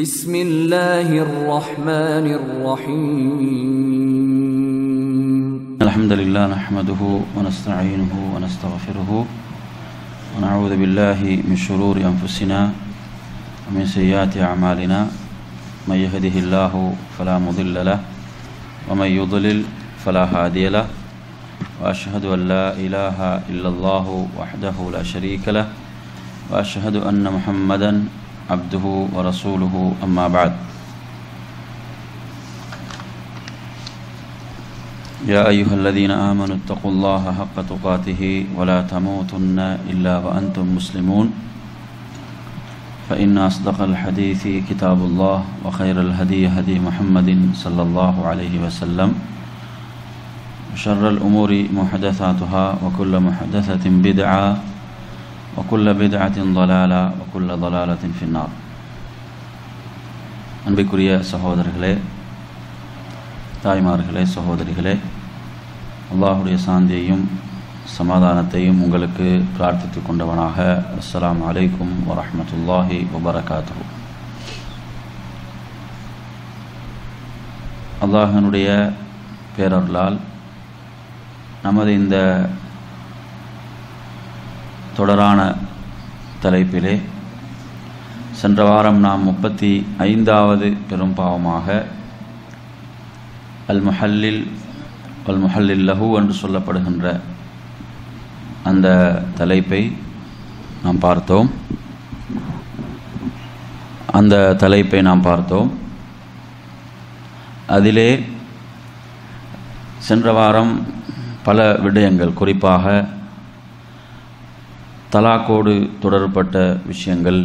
بسم الله الرحمن الرحيم الحمد لله نحمده ونستعينه ونستغفره ونعوذ بالله من شرور أنفسنا ومن سيئات أعمالنا من يهده الله فلا مضل له ومن يضلل فلا هادي له وأشهد أن لا إله إلا الله وحده لا شريك له وأشهد أن محمدًا عبده ورسوله أما بعد يا أيها الذين آمنوا اتقوا الله حق تقاته ولا تموتن إلا وأنتم مسلمون فإن أصدق الحديث كتاب الله وخير الهدي هدي محمد صلى الله عليه وسلم وشر الأمور محدثاتها وكل محدثة بدعة வக்குல்ல பிதாத்தின் தொலாலா வக்குல்ல தொலாலத்தின் ஃபின்னார் அன்பிற்குரிய சகோதரர்களே தாய்மார்களே சகோதரிகளே அல்லாஹுடைய சாந்தியையும் சமாதானத்தையும் உங்களுக்கு பிரார்த்தித்து கொண்டவனாக அஸ்லாம் அலைக்கும் வரமத்துல்லாஹி வபரகாத்து அல்லாஹனுடைய பேரருளால் நமது இந்த தொடரான தலைப்பிலே சென்ற வாரம் நாம் முப்பத்தி ஐந்தாவது பெரும் பாவமாக அல் முஹல்லில் அல் முஹல்லில் லஹு என்று சொல்லப்படுகின்ற அந்த தலைப்பை நாம் பார்த்தோம் அந்த தலைப்பை நாம் பார்த்தோம் அதிலே சென்ற வாரம் பல விடயங்கள் குறிப்பாக தலாக்கோடு தொடர்பட்ட விஷயங்கள்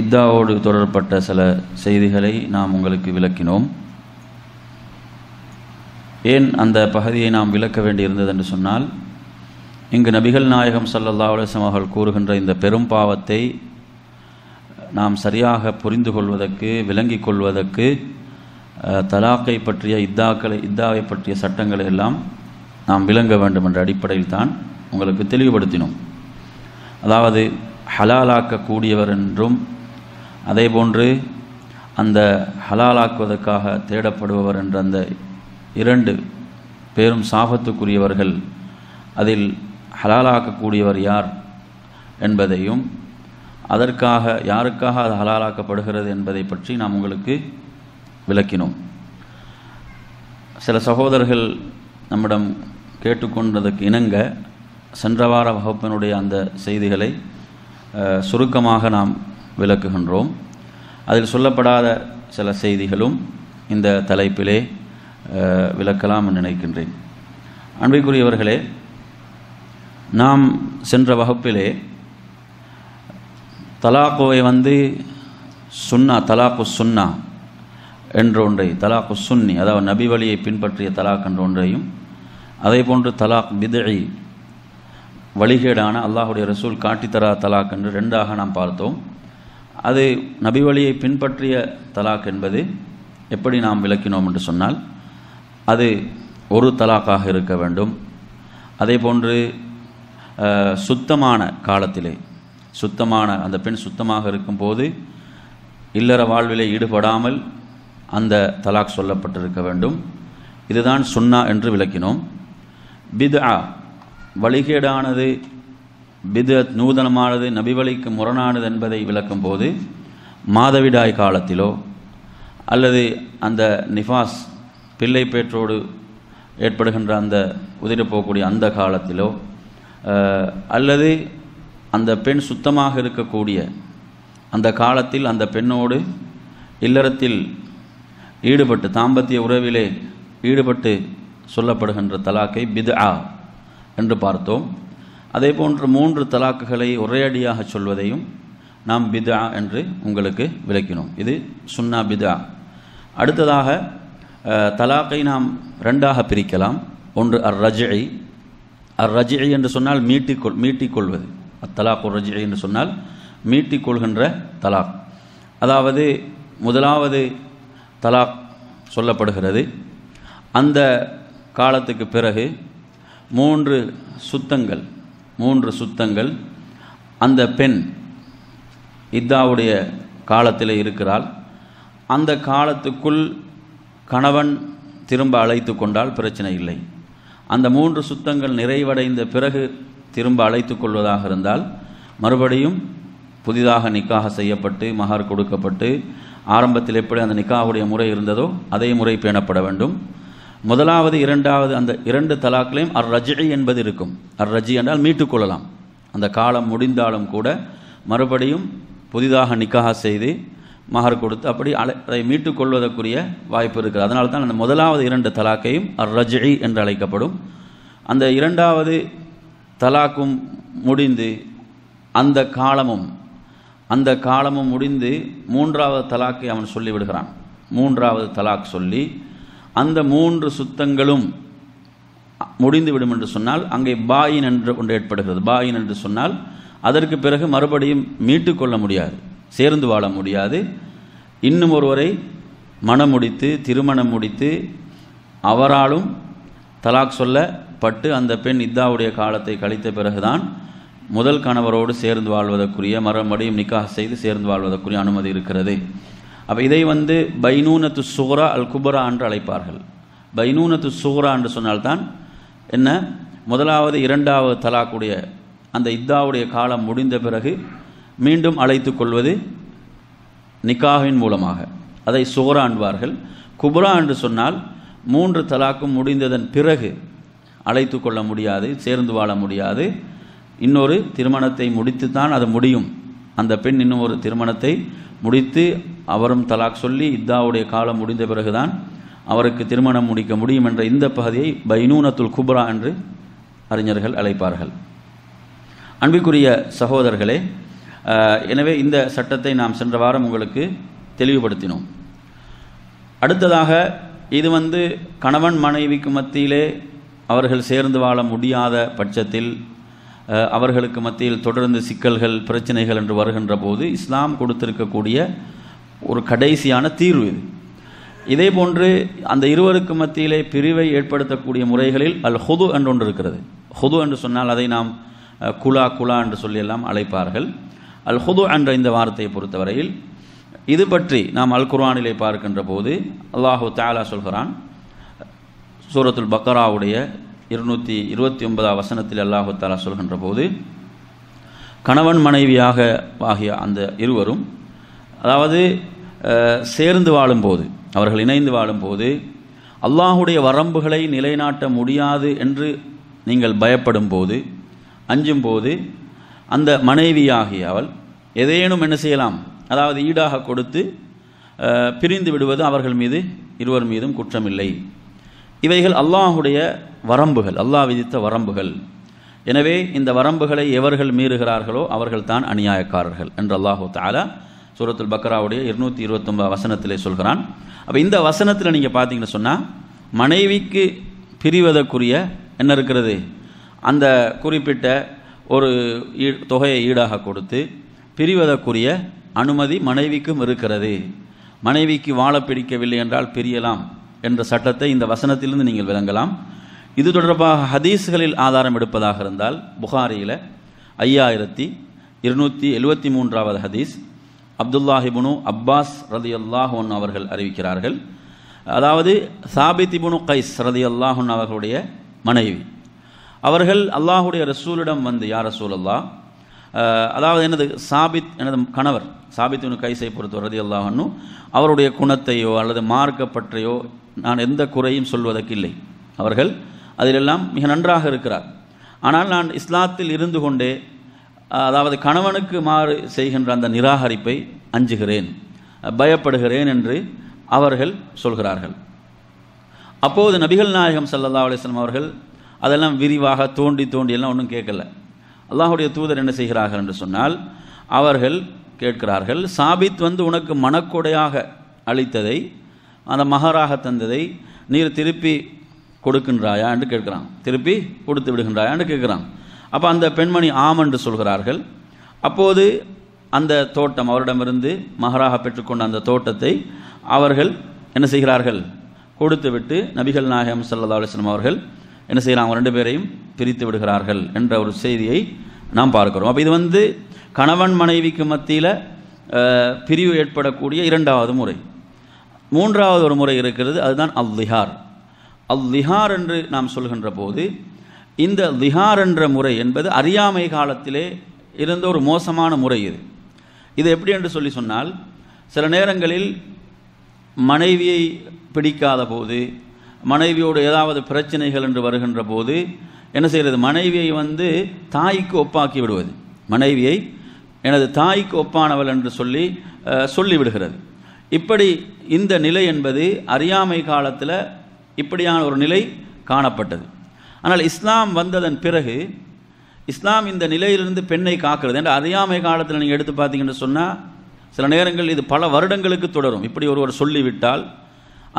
இத்தாவோடு தொடர்பட்ட சில செய்திகளை நாம் உங்களுக்கு விளக்கினோம் ஏன் அந்த பகுதியை நாம் விளக்க வேண்டியிருந்தது என்று சொன்னால் இங்கு நபிகள் நாயகம் சல்லல்லா அலுவலம் அவர்கள் கூறுகின்ற இந்த பெரும் பாவத்தை நாம் சரியாக புரிந்து கொள்வதற்கு விளங்கி கொள்வதற்கு தலாக்கை பற்றிய இத்தாக்களை இத்தாவை பற்றிய சட்டங்களை எல்லாம் நாம் விளங்க வேண்டும் என்ற அடிப்படையில் தான் உங்களுக்கு தெளிவுபடுத்தினோம் அதாவது ஹலாலாக்கக்கூடியவர் என்றும் அதே போன்று அந்த ஹலாலாக்குவதற்காக தேடப்படுபவர் என்ற அந்த இரண்டு பேரும் சாபத்துக்குரியவர்கள் அதில் ஹலாலாக்கக்கூடியவர் யார் என்பதையும் அதற்காக யாருக்காக அது ஹலாலாக்கப்படுகிறது என்பதை பற்றி நாம் உங்களுக்கு விளக்கினோம் சில சகோதரர்கள் நம்மிடம் கேட்டுக்கொண்டதற்கு இணங்க சென்ற வார வகுப்பினுடைய அந்த செய்திகளை சுருக்கமாக நாம் விளக்குகின்றோம் அதில் சொல்லப்படாத சில செய்திகளும் இந்த தலைப்பிலே விளக்கலாம் நினைக்கின்றேன் அன்பைக்குரியவர்களே நாம் சென்ற வகுப்பிலே தலாக்குவை வந்து சுன்னா தலாக்கு சுன்னா என்ற ஒன்றை தலாக்கு சுன்னி அதாவது நபி வழியை பின்பற்றிய தலாக் என்ற ஒன்றையும் அதே போன்று தலாக் பிதழி வழிகேடான அல்லாஹுடைய ரசூல் காட்டித்தரா தலாக் என்று ரெண்டாக நாம் பார்த்தோம் அது நபி வழியை பின்பற்றிய தலாக் என்பது எப்படி நாம் விளக்கினோம் என்று சொன்னால் அது ஒரு தலாக்காக இருக்க வேண்டும் அதே போன்று சுத்தமான காலத்திலே சுத்தமான அந்த பெண் சுத்தமாக இருக்கும்போது இல்லற வாழ்விலே ஈடுபடாமல் அந்த தலாக் சொல்லப்பட்டிருக்க வேண்டும் இதுதான் சுன்னா என்று விளக்கினோம் பிதா வழிகேடானது பிதத் நூதனமானது நபிவழிக்கு முரணானது என்பதை விளக்கும் போது மாதவிடாய் காலத்திலோ அல்லது அந்த நிஃபாஸ் பிள்ளை பேற்றோடு ஏற்படுகின்ற அந்த உதிர போகக்கூடிய அந்த காலத்திலோ அல்லது அந்த பெண் சுத்தமாக இருக்கக்கூடிய அந்த காலத்தில் அந்த பெண்ணோடு இல்லறத்தில் ஈடுபட்டு தாம்பத்திய உறவிலே ஈடுபட்டு சொல்லப்படுகின்ற தலாக்கை பிதா ஆ என்று பார்த்தோம் அதே போன்று மூன்று தலாக்குகளை ஒரேடியாக சொல்வதையும் நாம் பிதா என்று உங்களுக்கு விளக்கினோம் இது சுன்னா பிதா அடுத்ததாக தலாக்கை நாம் ரெண்டாக பிரிக்கலாம் ஒன்று அர் ரஜி அர் ரஜி என்று சொன்னால் மீட்டிக்கொள் மீட்டிக்கொள்வது அத்தலாக் ஒரு ரஜி என்று சொன்னால் மீட்டிக்கொள்கின்ற தலாக் அதாவது முதலாவது தலாக் சொல்லப்படுகிறது அந்த காலத்துக்கு பிறகு மூன்று சுத்தங்கள் மூன்று சுத்தங்கள் அந்த பெண் இத்தாவுடைய காலத்தில் இருக்கிறாள் அந்த காலத்துக்குள் கணவன் திரும்ப அழைத்து கொண்டால் பிரச்சனை இல்லை அந்த மூன்று சுத்தங்கள் நிறைவடைந்த பிறகு திரும்ப அழைத்து கொள்வதாக இருந்தால் மறுபடியும் புதிதாக நிக்காக செய்யப்பட்டு மகார் கொடுக்கப்பட்டு ஆரம்பத்தில் எப்படி அந்த நிக்காவுடைய முறை இருந்ததோ அதே முறை பேணப்பட வேண்டும் முதலாவது இரண்டாவது அந்த இரண்டு தலாக்களையும் அர் ரஜி என்பது இருக்கும் அர் ரஜி என்றால் மீட்டுக்கொள்ளலாம் அந்த காலம் முடிந்தாலும் கூட மறுபடியும் புதிதாக நிக்காக செய்து மகர் கொடுத்து அப்படி அதை மீட்டுக்கொள்வதற்குரிய வாய்ப்பு இருக்குது அதனால தான் அந்த முதலாவது இரண்டு தலாக்கையும் அர் ரஜி என்று அழைக்கப்படும் அந்த இரண்டாவது தலாக்கும் முடிந்து அந்த காலமும் அந்த காலமும் முடிந்து மூன்றாவது தலாக்கை அவன் சொல்லிவிடுகிறான் மூன்றாவது தலாக் சொல்லி அந்த மூன்று சுத்தங்களும் முடிந்துவிடும் என்று சொன்னால் அங்கே பாயின் என்று ஒன்று ஏற்படுகிறது பாயின் என்று சொன்னால் அதற்கு பிறகு மறுபடியும் மீட்டு கொள்ள முடியாது சேர்ந்து வாழ முடியாது இன்னும் ஒருவரை மனம் முடித்து திருமணம் முடித்து அவராலும் தலாக் சொல்லப்பட்டு அந்த பெண் இத்தாவுடைய காலத்தை கழித்த பிறகுதான் முதல் கணவரோடு சேர்ந்து வாழ்வதற்குரிய மறுபடியும் நிக்காக செய்து சேர்ந்து வாழ்வதற்குரிய அனுமதி இருக்கிறது அப்போ இதை வந்து பைனூனத்து சுகரா அல் குபரா என்று அழைப்பார்கள் பைனூனத்து சுகரா என்று சொன்னால்தான் என்ன முதலாவது இரண்டாவது தலாக்குடைய அந்த இத்தாவுடைய காலம் முடிந்த பிறகு மீண்டும் அழைத்து கொள்வது நிக்காவின் மூலமாக அதை சுகரா என்பார்கள் குபரா என்று சொன்னால் மூன்று தலாக்கும் முடிந்ததன் பிறகு அழைத்து கொள்ள முடியாது சேர்ந்து வாழ முடியாது இன்னொரு திருமணத்தை முடித்துத்தான் அது முடியும் அந்த பெண் இன்னும் ஒரு திருமணத்தை முடித்து அவரும் தலாக் சொல்லி இத்தாவுடைய காலம் முடிந்த பிறகுதான் அவருக்கு திருமணம் முடிக்க முடியும் என்ற இந்த பகுதியை பைனூனத்துல் குப்ரா என்று அறிஞர்கள் அழைப்பார்கள் அன்பிற்குரிய சகோதரர்களே எனவே இந்த சட்டத்தை நாம் சென்ற வாரம் உங்களுக்கு தெளிவுபடுத்தினோம் அடுத்ததாக இது வந்து கணவன் மனைவிக்கு மத்தியிலே அவர்கள் சேர்ந்து வாழ முடியாத பட்சத்தில் அவர்களுக்கு மத்தியில் தொடர்ந்து சிக்கல்கள் பிரச்சனைகள் என்று வருகின்ற போது இஸ்லாம் கொடுத்திருக்கக்கூடிய ஒரு கடைசியான தீர்வு இது இதே போன்று அந்த இருவருக்கு மத்தியிலே பிரிவை ஏற்படுத்தக்கூடிய முறைகளில் அல் ஹொது என்று ஒன்று இருக்கிறது ஹொது என்று சொன்னால் அதை நாம் குலா குலா என்று சொல்லியெல்லாம் அழைப்பார்கள் அல் ஹுது என்ற இந்த வார்த்தையை பொறுத்தவரையில் இது பற்றி நாம் அல் குர்வானிலே பார்க்கின்ற போது அல்லாஹு தாலா சொல்கிறான் சூரத்துல் பக்கராவுடைய இருநூற்றி இருபத்தி ஒன்பதாம் வசனத்தில் அல்லாஹு தாலா சொல்கின்ற போது கணவன் மனைவியாக ஆகிய அந்த இருவரும் அதாவது சேர்ந்து வாழும்போது அவர்கள் இணைந்து வாழும்போது அல்லாஹுடைய வரம்புகளை நிலைநாட்ட முடியாது என்று நீங்கள் பயப்படும் போது அஞ்சும் போது அந்த மனைவியாகிய அவள் எதேனும் என்ன செய்யலாம் அதாவது ஈடாக கொடுத்து பிரிந்து விடுவது அவர்கள் மீது இருவர் மீதும் குற்றமில்லை இவைகள் அல்லாஹுடைய வரம்புகள் அல்லாஹ் விதித்த வரம்புகள் எனவே இந்த வரம்புகளை எவர்கள் மீறுகிறார்களோ அவர்கள் தான் அநியாயக்காரர்கள் என்று அல்லாஹூ தாலா சூரத்துல் பக்ராவுடைய இருநூற்றி இருபத்தொம்பது வசனத்திலே சொல்கிறான் அப்போ இந்த வசனத்தில் நீங்கள் பார்த்தீங்கன்னு சொன்னால் மனைவிக்கு பிரிவதற்குரிய என்ன இருக்கிறது அந்த குறிப்பிட்ட ஒரு தொகையை ஈடாக கொடுத்து பிரிவதற்குரிய அனுமதி மனைவிக்கும் இருக்கிறது மனைவிக்கு வாழ பிடிக்கவில்லை என்றால் பிரியலாம் என்ற சட்டத்தை இந்த வசனத்திலிருந்து நீங்கள் விளங்கலாம் இது தொடர்பாக ஹதீஸ்களில் ஆதாரம் எடுப்பதாக இருந்தால் புகாரியில் ஐயாயிரத்தி இருநூற்றி எழுவத்தி மூன்றாவது ஹதீஸ் அப்துல்லாஹிபுனு அப்பாஸ் ரதி அல்லாஹன் அவர்கள் அறிவிக்கிறார்கள் அதாவது சாபித்திபுனு கைஸ் ரதி அல்லாஹன் அவர்களுடைய மனைவி அவர்கள் அல்லாஹுடைய ரசூலிடம் வந்து யார் ரசூல் அல்லா அதாவது எனது சாபித் எனது கணவர் சாபித்துனு கைசை பொறுத்தவர் ரதி அல்லாஹன்னு அவருடைய குணத்தையோ அல்லது மார்க்கப்பற்றையோ நான் எந்த குறையும் சொல்வதற்கில்லை அவர்கள் அதிலெல்லாம் மிக நன்றாக இருக்கிறார் ஆனால் நான் இஸ்லாத்தில் இருந்து கொண்டே அதாவது கணவனுக்கு மாறு செய்கின்ற அந்த நிராகரிப்பை அஞ்சுகிறேன் பயப்படுகிறேன் என்று அவர்கள் சொல்கிறார்கள் அப்போது நபிகள் நாயகம் சல்லா அலிஸ்லாம் அவர்கள் அதெல்லாம் விரிவாக தோண்டி தோண்டி எல்லாம் ஒன்றும் கேட்கல அல்லாஹுடைய தூதர் என்ன செய்கிறார்கள் என்று சொன்னால் அவர்கள் கேட்கிறார்கள் சாபித் வந்து உனக்கு மனக்கொடையாக அளித்ததை அந்த மகராக தந்ததை நீர் திருப்பி கொடுக்கின்றாயா என்று கேட்குறான் திருப்பி கொடுத்து விடுகின்றாயா என்று கேட்குறான் அப்போ அந்த பெண்மணி ஆம் என்று சொல்கிறார்கள் அப்போது அந்த தோட்டம் அவரிடமிருந்து மகராக பெற்றுக்கொண்ட அந்த தோட்டத்தை அவர்கள் என்ன செய்கிறார்கள் கொடுத்துவிட்டு நபிகள் நாயகம் சல்லா அலிஸ்லாம் அவர்கள் என்ன செய்கிறாங்க ரெண்டு பேரையும் பிரித்து விடுகிறார்கள் என்ற ஒரு செய்தியை நாம் பார்க்கிறோம் அப்போ இது வந்து கணவன் மனைவிக்கு மத்தியில் பிரிவு ஏற்படக்கூடிய இரண்டாவது முறை மூன்றாவது ஒரு முறை இருக்கிறது அதுதான் அல் திஹார் என்று நாம் சொல்கின்ற போது இந்த லிஹார் என்ற முறை என்பது அறியாமை காலத்திலே இருந்த ஒரு மோசமான முறை இது இது எப்படி என்று சொல்லி சொன்னால் சில நேரங்களில் மனைவியை பிடிக்காத போது மனைவியோடு ஏதாவது பிரச்சனைகள் என்று வருகின்ற போது என்ன செய்கிறது மனைவியை வந்து தாய்க்கு ஒப்பாக்கி விடுவது மனைவியை எனது தாய்க்கு ஒப்பானவள் என்று சொல்லி சொல்லிவிடுகிறது இப்படி இந்த நிலை என்பது அறியாமை காலத்தில் இப்படியான ஒரு நிலை காணப்பட்டது ஆனால் இஸ்லாம் வந்ததன் பிறகு இஸ்லாம் இந்த நிலையிலிருந்து பெண்ணை காக்கிறது என்ற அறியாமை காலத்தில் நீங்கள் எடுத்து பார்த்தீங்கன்னு சொன்னால் சில நேரங்கள் இது பல வருடங்களுக்கு தொடரும் இப்படி ஒருவர் சொல்லிவிட்டால்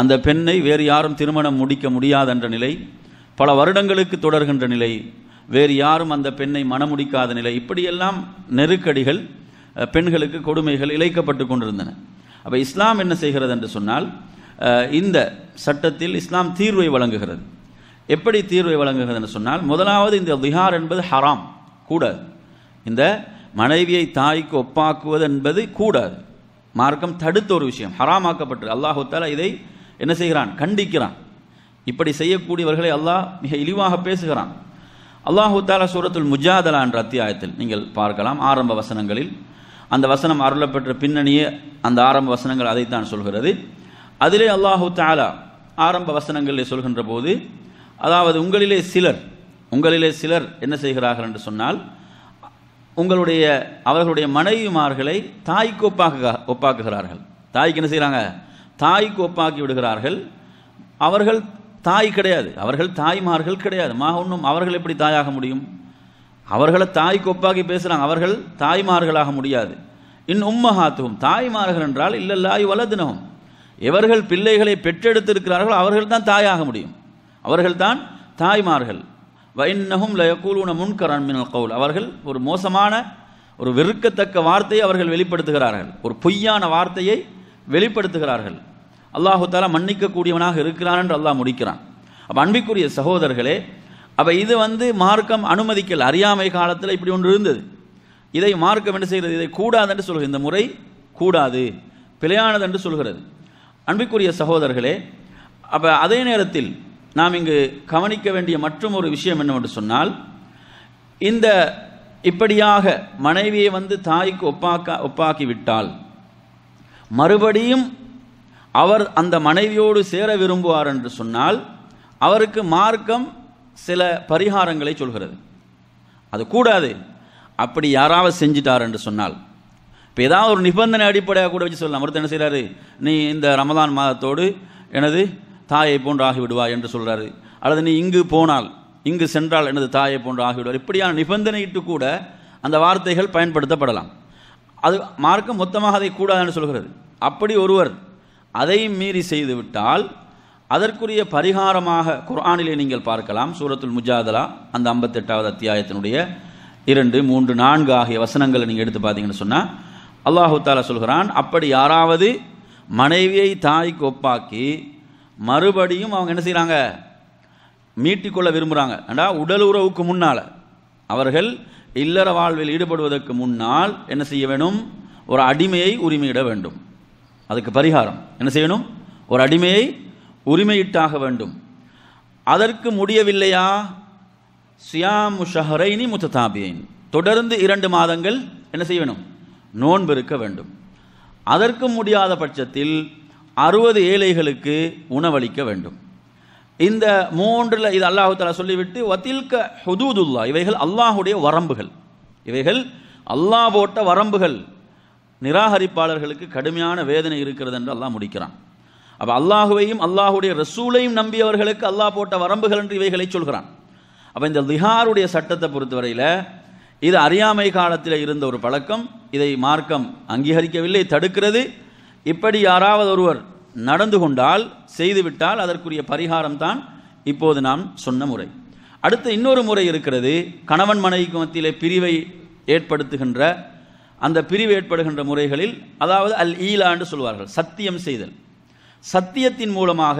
அந்த பெண்ணை வேறு யாரும் திருமணம் முடிக்க முடியாது என்ற நிலை பல வருடங்களுக்கு தொடர்கின்ற நிலை வேறு யாரும் அந்த பெண்ணை மனமுடிக்காத நிலை இப்படியெல்லாம் நெருக்கடிகள் பெண்களுக்கு கொடுமைகள் இழைக்கப்பட்டு கொண்டிருந்தன அப்போ இஸ்லாம் என்ன செய்கிறது என்று சொன்னால் இந்த சட்டத்தில் இஸ்லாம் தீர்வை வழங்குகிறது எப்படி தீர்வை வழங்குகிறது என்று சொன்னால் முதலாவது இந்த விஹார் என்பது ஹராம் கூடாது இந்த மனைவியை தாய்க்கு ஒப்பாக்குவது என்பது கூடாது மார்க்கம் தடுத்த ஒரு விஷயம் ஹராமாக்கப்பட்டு அல்லாஹால இதை என்ன செய்கிறான் கண்டிக்கிறான் இப்படி செய்யக்கூடியவர்களை அல்லாஹ் மிக இழிவாக பேசுகிறான் அல்லாஹு தாலா சூரத்துல் முஜாதலா என்ற அத்தியாயத்தில் நீங்கள் பார்க்கலாம் ஆரம்ப வசனங்களில் அந்த வசனம் அருளப்பெற்ற பின்னணியே அந்த ஆரம்ப வசனங்கள் அதைத்தான் சொல்கிறது அதிலே அல்லாஹு தாலா ஆரம்ப வசனங்களில் சொல்கின்ற போது அதாவது உங்களிலே சிலர் உங்களிலே சிலர் என்ன செய்கிறார்கள் என்று சொன்னால் உங்களுடைய அவர்களுடைய மனைவிமார்களை தாய்க்கு ஒப்பாக்க ஒப்பாக்குகிறார்கள் தாய்க்கு என்ன செய்கிறாங்க தாய்க்கு ஒப்பாக்கி விடுகிறார்கள் அவர்கள் தாய் கிடையாது அவர்கள் தாய்மார்கள் கிடையாது மா ஒன்றும் அவர்கள் எப்படி தாயாக முடியும் அவர்களை தாய் ஒப்பாக்கி பேசுகிறாங்க அவர்கள் தாய்மார்களாக முடியாது இன் உம்மஹாத்துவம் தாய்மார்கள் என்றால் இல்லல்லாய் வலதுனவும் எவர்கள் பிள்ளைகளை பெற்றெடுத்திருக்கிறார்கள் அவர்கள் தான் தாயாக முடியும் அவர்கள் தான் தாய்மார்கள் வைன்னகும் லயக்கூலூன முன்கரன் மின் கவுல் அவர்கள் ஒரு மோசமான ஒரு வெறுக்கத்தக்க வார்த்தையை அவர்கள் வெளிப்படுத்துகிறார்கள் ஒரு பொய்யான வார்த்தையை வெளிப்படுத்துகிறார்கள் அல்லாஹு தாலா மன்னிக்கக்கூடியவனாக இருக்கிறான் என்று அல்லாஹ் முடிக்கிறான் அப்போ அன்பிற்குரிய சகோதரர்களே அப்போ இது வந்து மார்க்கம் அனுமதிக்கல் அறியாமை காலத்தில் இப்படி ஒன்று இருந்தது இதை மார்க்கம் என்ன செய்கிறது இதை கூடாது என்று சொல்கிறது இந்த முறை கூடாது பிழையானது என்று சொல்கிறது அன்பிற்குரிய சகோதரர்களே அப்போ அதே நேரத்தில் நாம் இங்கு கவனிக்க வேண்டிய மற்றும் ஒரு விஷயம் என்னவென்று சொன்னால் இந்த இப்படியாக மனைவியை வந்து தாய்க்கு ஒப்பாக்க ஒப்பாக்கிவிட்டால் மறுபடியும் அவர் அந்த மனைவியோடு சேர விரும்புவார் என்று சொன்னால் அவருக்கு மார்க்கம் சில பரிகாரங்களை சொல்கிறது அது கூடாது அப்படி யாராவது செஞ்சிட்டார் என்று சொன்னால் இப்போ ஏதாவது ஒரு நிபந்தனை அடிப்படையாக கூட வச்சு சொல்லலாம் ஒருத்தர் என்ன செய்கிறாரு நீ இந்த ரமதான் மாதத்தோடு எனது தாயை போன்று ஆகிவிடுவா என்று சொல்கிறாரு அல்லது நீ இங்கு போனால் இங்கு சென்றால் எனது தாயை போன்று ஆகிவிடுவார் இப்படியான நிபந்தனையிட்டு கூட அந்த வார்த்தைகள் பயன்படுத்தப்படலாம் அது மார்க்கம் மொத்தமாக அதை கூடாதுன்னு சொல்கிறது அப்படி ஒருவர் அதை மீறி செய்துவிட்டால் அதற்குரிய பரிகாரமாக குர்ஆனிலே நீங்கள் பார்க்கலாம் சூரத்துல் முஜாதலா அந்த ஐம்பத்தெட்டாவது அத்தியாயத்தினுடைய இரண்டு மூன்று நான்கு ஆகிய வசனங்களை நீங்கள் எடுத்து பார்த்தீங்கன்னு சொன்னால் அல்லாஹு தாலா சொல்கிறான் அப்படி யாராவது மனைவியை தாய்க்கு ஒப்பாக்கி மறுபடியும் அவங்க என்ன செய்கிறாங்க மீட்டிக்கொள்ள விரும்புகிறாங்க ஏண்டா உடல் உறவுக்கு முன்னால் அவர்கள் இல்லற வாழ்வில் ஈடுபடுவதற்கு முன்னால் என்ன செய்ய வேணும் ஒரு அடிமையை உரிமையிட வேண்டும் அதுக்கு பரிகாரம் என்ன செய்யணும் ஒரு அடிமையை உரிமையிட்டாக வேண்டும் அதற்கு முடியவில்லையா சியாமு ஷஹரைனி முத்ததாபியின் தொடர்ந்து இரண்டு மாதங்கள் என்ன செய்ய வேணும் நோன்பு இருக்க வேண்டும் அதற்கு முடியாத பட்சத்தில் அறுபது ஏழைகளுக்கு உணவளிக்க வேண்டும் இந்த மூன்றில் இது அல்லாஹு தலா சொல்லிவிட்டு வத்தில்க ஹுதூதுல்லா இவைகள் அல்லாஹுடைய வரம்புகள் இவைகள் அல்லாஹ் போட்ட வரம்புகள் நிராகரிப்பாளர்களுக்கு கடுமையான வேதனை இருக்கிறது என்று அல்லாஹ் முடிக்கிறான் அப்போ அல்லாஹுவையும் அல்லாஹுடைய ரசூலையும் நம்பியவர்களுக்கு அல்லாஹ் போட்ட வரம்புகள் என்று இவைகளை சொல்கிறான் அப்போ இந்த லிஹாருடைய சட்டத்தை பொறுத்தவரையில் இது அறியாமை காலத்தில் இருந்த ஒரு பழக்கம் இதை மார்க்கம் அங்கீகரிக்கவில்லை தடுக்கிறது இப்படி யாராவது ஒருவர் நடந்து கொண்டால் செய்துவிட்டால் அதற்குரிய பரிகாரம் தான் இப்போது நாம் சொன்ன முறை அடுத்து இன்னொரு முறை இருக்கிறது கணவன் மனைவிக்கு மத்தியிலே பிரிவை ஏற்படுத்துகின்ற அந்த பிரிவு ஏற்படுகின்ற முறைகளில் அதாவது அல் ஈலா என்று சொல்வார்கள் சத்தியம் செய்தல் சத்தியத்தின் மூலமாக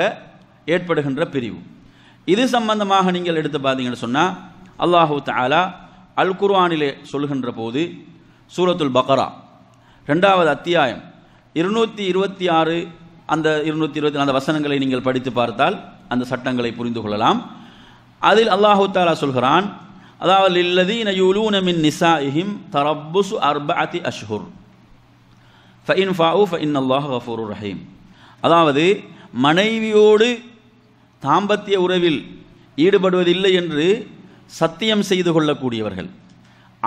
ஏற்படுகின்ற பிரிவு இது சம்பந்தமாக நீங்கள் எடுத்து பார்த்தீங்கன்னு சொன்னால் அல்லாஹூ தாலா அல் குர்ஆனிலே சொல்கின்ற போது சூரத்துல் பக்ரா ரெண்டாவது அத்தியாயம் இருநூற்றி இருபத்தி ஆறு அந்த இருநூற்றி இருபத்தி அந்த வசனங்களை நீங்கள் படித்து பார்த்தால் அந்த சட்டங்களை புரிந்து கொள்ளலாம் அதில் அல்லாஹூ தாலா சொல்கிறான் அதாவது இல்லதி யூலூன மின் இஹிம் தரப்புசு அர்பஅதி அஷ்ஹுர் ஃபஇன் ஃபாஉ ஃபஇன் அல்லாஹ் கஃபூர் ரஹீம் அதாவது மனைவியோடு தாம்பத்திய உறவில் ஈடுபடுவதில்லை என்று சத்தியம் செய்து கொள்ளக்கூடியவர்கள்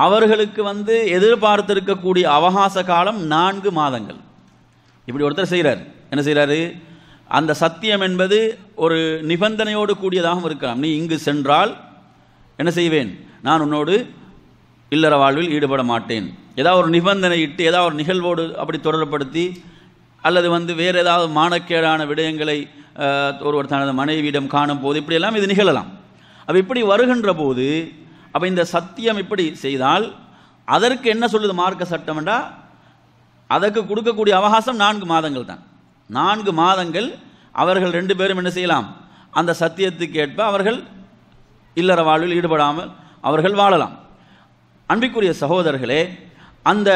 அவர்களுக்கு வந்து எதிர்பார்த்திருக்கக்கூடிய அவகாச காலம் நான்கு மாதங்கள் இப்படி ஒருத்தர் செய்கிறார் என்ன செய்கிறாரு அந்த சத்தியம் என்பது ஒரு நிபந்தனையோடு கூடியதாகவும் இருக்கலாம் நீ இங்கு சென்றால் என்ன செய்வேன் நான் உன்னோடு இல்லற வாழ்வில் ஈடுபட மாட்டேன் ஏதாவது ஒரு நிபந்தனை இட்டு ஏதாவது ஒரு நிகழ்வோடு அப்படி தொடர்படுத்தி அல்லது வந்து வேறு ஏதாவது மானக்கேடான விடயங்களை ஒருவர் தனது மனைவியிடம் காணும் போது இப்படியெல்லாம் இது நிகழலாம் அப்போ இப்படி வருகின்ற போது அப்போ இந்த சத்தியம் இப்படி செய்தால் அதற்கு என்ன சொல்லுது மார்க்க என்றால் அதற்கு கொடுக்கக்கூடிய அவகாசம் நான்கு மாதங்கள் தான் நான்கு மாதங்கள் அவர்கள் ரெண்டு பேரும் என்ன செய்யலாம் அந்த சத்தியத்துக்கு ஏற்ப அவர்கள் இல்லற வாழ்வில் ஈடுபடாமல் அவர்கள் வாழலாம் அன்பிற்குரிய சகோதரர்களே அந்த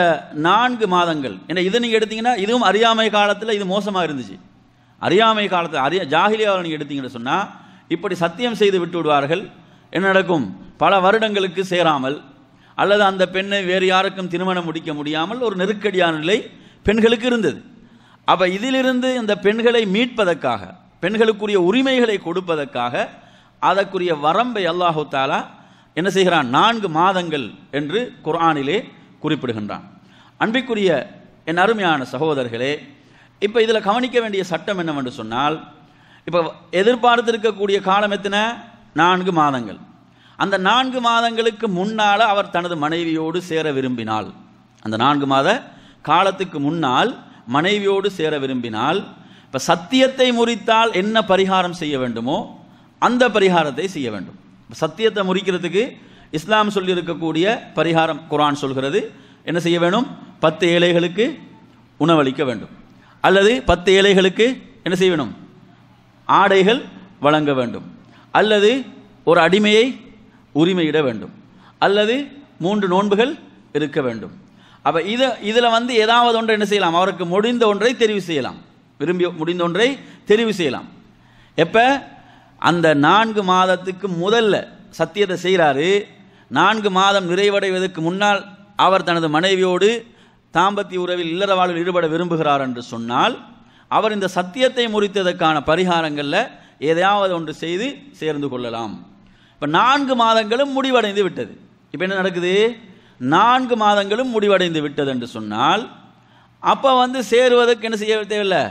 நான்கு மாதங்கள் ஏன்னா இதை நீங்கள் எடுத்தீங்கன்னா இதுவும் அறியாமை காலத்தில் இது மோசமாக இருந்துச்சு அறியாமை காலத்தில் அறிய ஜாகிலியாவில் நீங்கள் எடுத்தீங்கன்னு சொன்னால் இப்படி சத்தியம் செய்து விட்டு விடுவார்கள் என்ன நடக்கும் பல வருடங்களுக்கு சேராமல் அல்லது அந்த பெண்ணை வேறு யாருக்கும் திருமணம் முடிக்க முடியாமல் ஒரு நெருக்கடியான நிலை பெண்களுக்கு இருந்தது அப்போ இதிலிருந்து இந்த பெண்களை மீட்பதற்காக பெண்களுக்குரிய உரிமைகளை கொடுப்பதற்காக அதற்குரிய வரம்பை அல்லாஹு தாலா என்ன செய்கிறான் நான்கு மாதங்கள் என்று குர்ஆனிலே குறிப்பிடுகின்றான் அன்பிற்குரிய என் அருமையான சகோதரர்களே இப்போ இதில் கவனிக்க வேண்டிய சட்டம் என்னவென்று சொன்னால் இப்போ எதிர்பார்த்திருக்கக்கூடிய காலம் எத்தனை நான்கு மாதங்கள் அந்த நான்கு மாதங்களுக்கு முன்னால் அவர் தனது மனைவியோடு சேர விரும்பினால் அந்த நான்கு மாத காலத்துக்கு முன்னால் மனைவியோடு சேர விரும்பினால் இப்போ சத்தியத்தை முறித்தால் என்ன பரிகாரம் செய்ய வேண்டுமோ அந்த பரிகாரத்தை செய்ய வேண்டும் சத்தியத்தை முறிக்கிறதுக்கு இஸ்லாம் சொல்லியிருக்கக்கூடிய பரிகாரம் குரான் சொல்கிறது என்ன செய்ய வேணும் பத்து ஏழைகளுக்கு உணவளிக்க வேண்டும் அல்லது பத்து ஏழைகளுக்கு என்ன செய்ய வேணும் ஆடைகள் வழங்க வேண்டும் அல்லது ஒரு அடிமையை உரிமையிட வேண்டும் அல்லது மூன்று நோன்புகள் இருக்க வேண்டும் அப்போ இதை இதில் வந்து ஏதாவது ஒன்றை என்ன செய்யலாம் அவருக்கு முடிந்த ஒன்றை தெரிவு செய்யலாம் விரும்பி முடிந்த ஒன்றை தெரிவு செய்யலாம் எப்போ அந்த நான்கு மாதத்துக்கு முதல்ல சத்தியத்தை செய்கிறாரு நான்கு மாதம் நிறைவடைவதற்கு முன்னால் அவர் தனது மனைவியோடு தாம்பத்திய உறவில் இல்லற வாழ்வில் ஈடுபட விரும்புகிறார் என்று சொன்னால் அவர் இந்த சத்தியத்தை முறித்ததற்கான பரிகாரங்களில் ஏதாவது ஒன்று செய்து சேர்ந்து கொள்ளலாம் இப்போ நான்கு மாதங்களும் முடிவடைந்து விட்டது இப்போ என்ன நடக்குது நான்கு மாதங்களும் முடிவடைந்து விட்டது என்று சொன்னால் அப்போ வந்து சேருவதற்கு என்ன செய்ய தேவையில்லை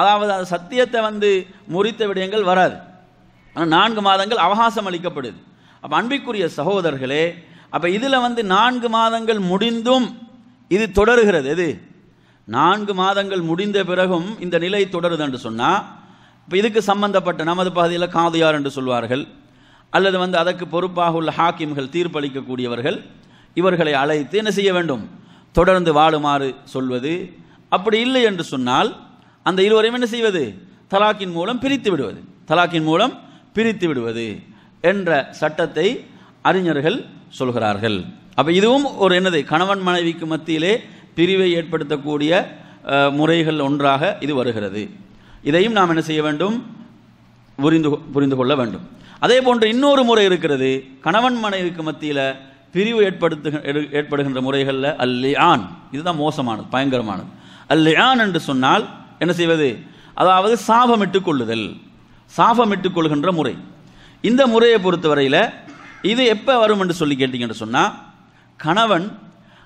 அதாவது அது சத்தியத்தை வந்து முறித்த விடயங்கள் வராது ஆனால் நான்கு மாதங்கள் அவகாசம் அளிக்கப்படுது அப்போ அன்பிற்குரிய சகோதரர்களே அப்போ இதில் வந்து நான்கு மாதங்கள் முடிந்தும் இது தொடர்கிறது எது நான்கு மாதங்கள் முடிந்த பிறகும் இந்த நிலை தொடருது என்று சொன்னால் இப்போ இதுக்கு சம்பந்தப்பட்ட நமது பகுதியில் காதியார் என்று சொல்வார்கள் அல்லது வந்து அதற்கு பொறுப்பாக உள்ள ஹாக்கிம்கள் தீர்ப்பளிக்கக்கூடியவர்கள் இவர்களை அழைத்து என்ன செய்ய வேண்டும் தொடர்ந்து வாழுமாறு சொல்வது அப்படி இல்லை என்று சொன்னால் அந்த இருவரையும் என்ன செய்வது தலாக்கின் மூலம் பிரித்து விடுவது தலாக்கின் மூலம் பிரித்து விடுவது என்ற சட்டத்தை அறிஞர்கள் சொல்கிறார்கள் அப்போ இதுவும் ஒரு என்னது கணவன் மனைவிக்கு மத்தியிலே பிரிவை ஏற்படுத்தக்கூடிய முறைகள் ஒன்றாக இது வருகிறது இதையும் நாம் என்ன செய்ய வேண்டும் புரிந்து புரிந்து கொள்ள வேண்டும் அதே போன்று இன்னொரு முறை இருக்கிறது கணவன் மனைவிக்கு மத்தியில் பிரிவு ஏற்படுத்து ஏற்படுகின்ற முறைகளில் அல்லியான் இதுதான் மோசமானது பயங்கரமானது அல்லியான் என்று சொன்னால் என்ன செய்வது அதாவது சாபமிட்டு கொள்ளுதல் சாபமிட்டு கொள்கின்ற முறை இந்த முறையை பொறுத்தவரையில் இது எப்போ வரும் என்று சொல்லி கேட்டிங்கன்னு சொன்னால் கணவன்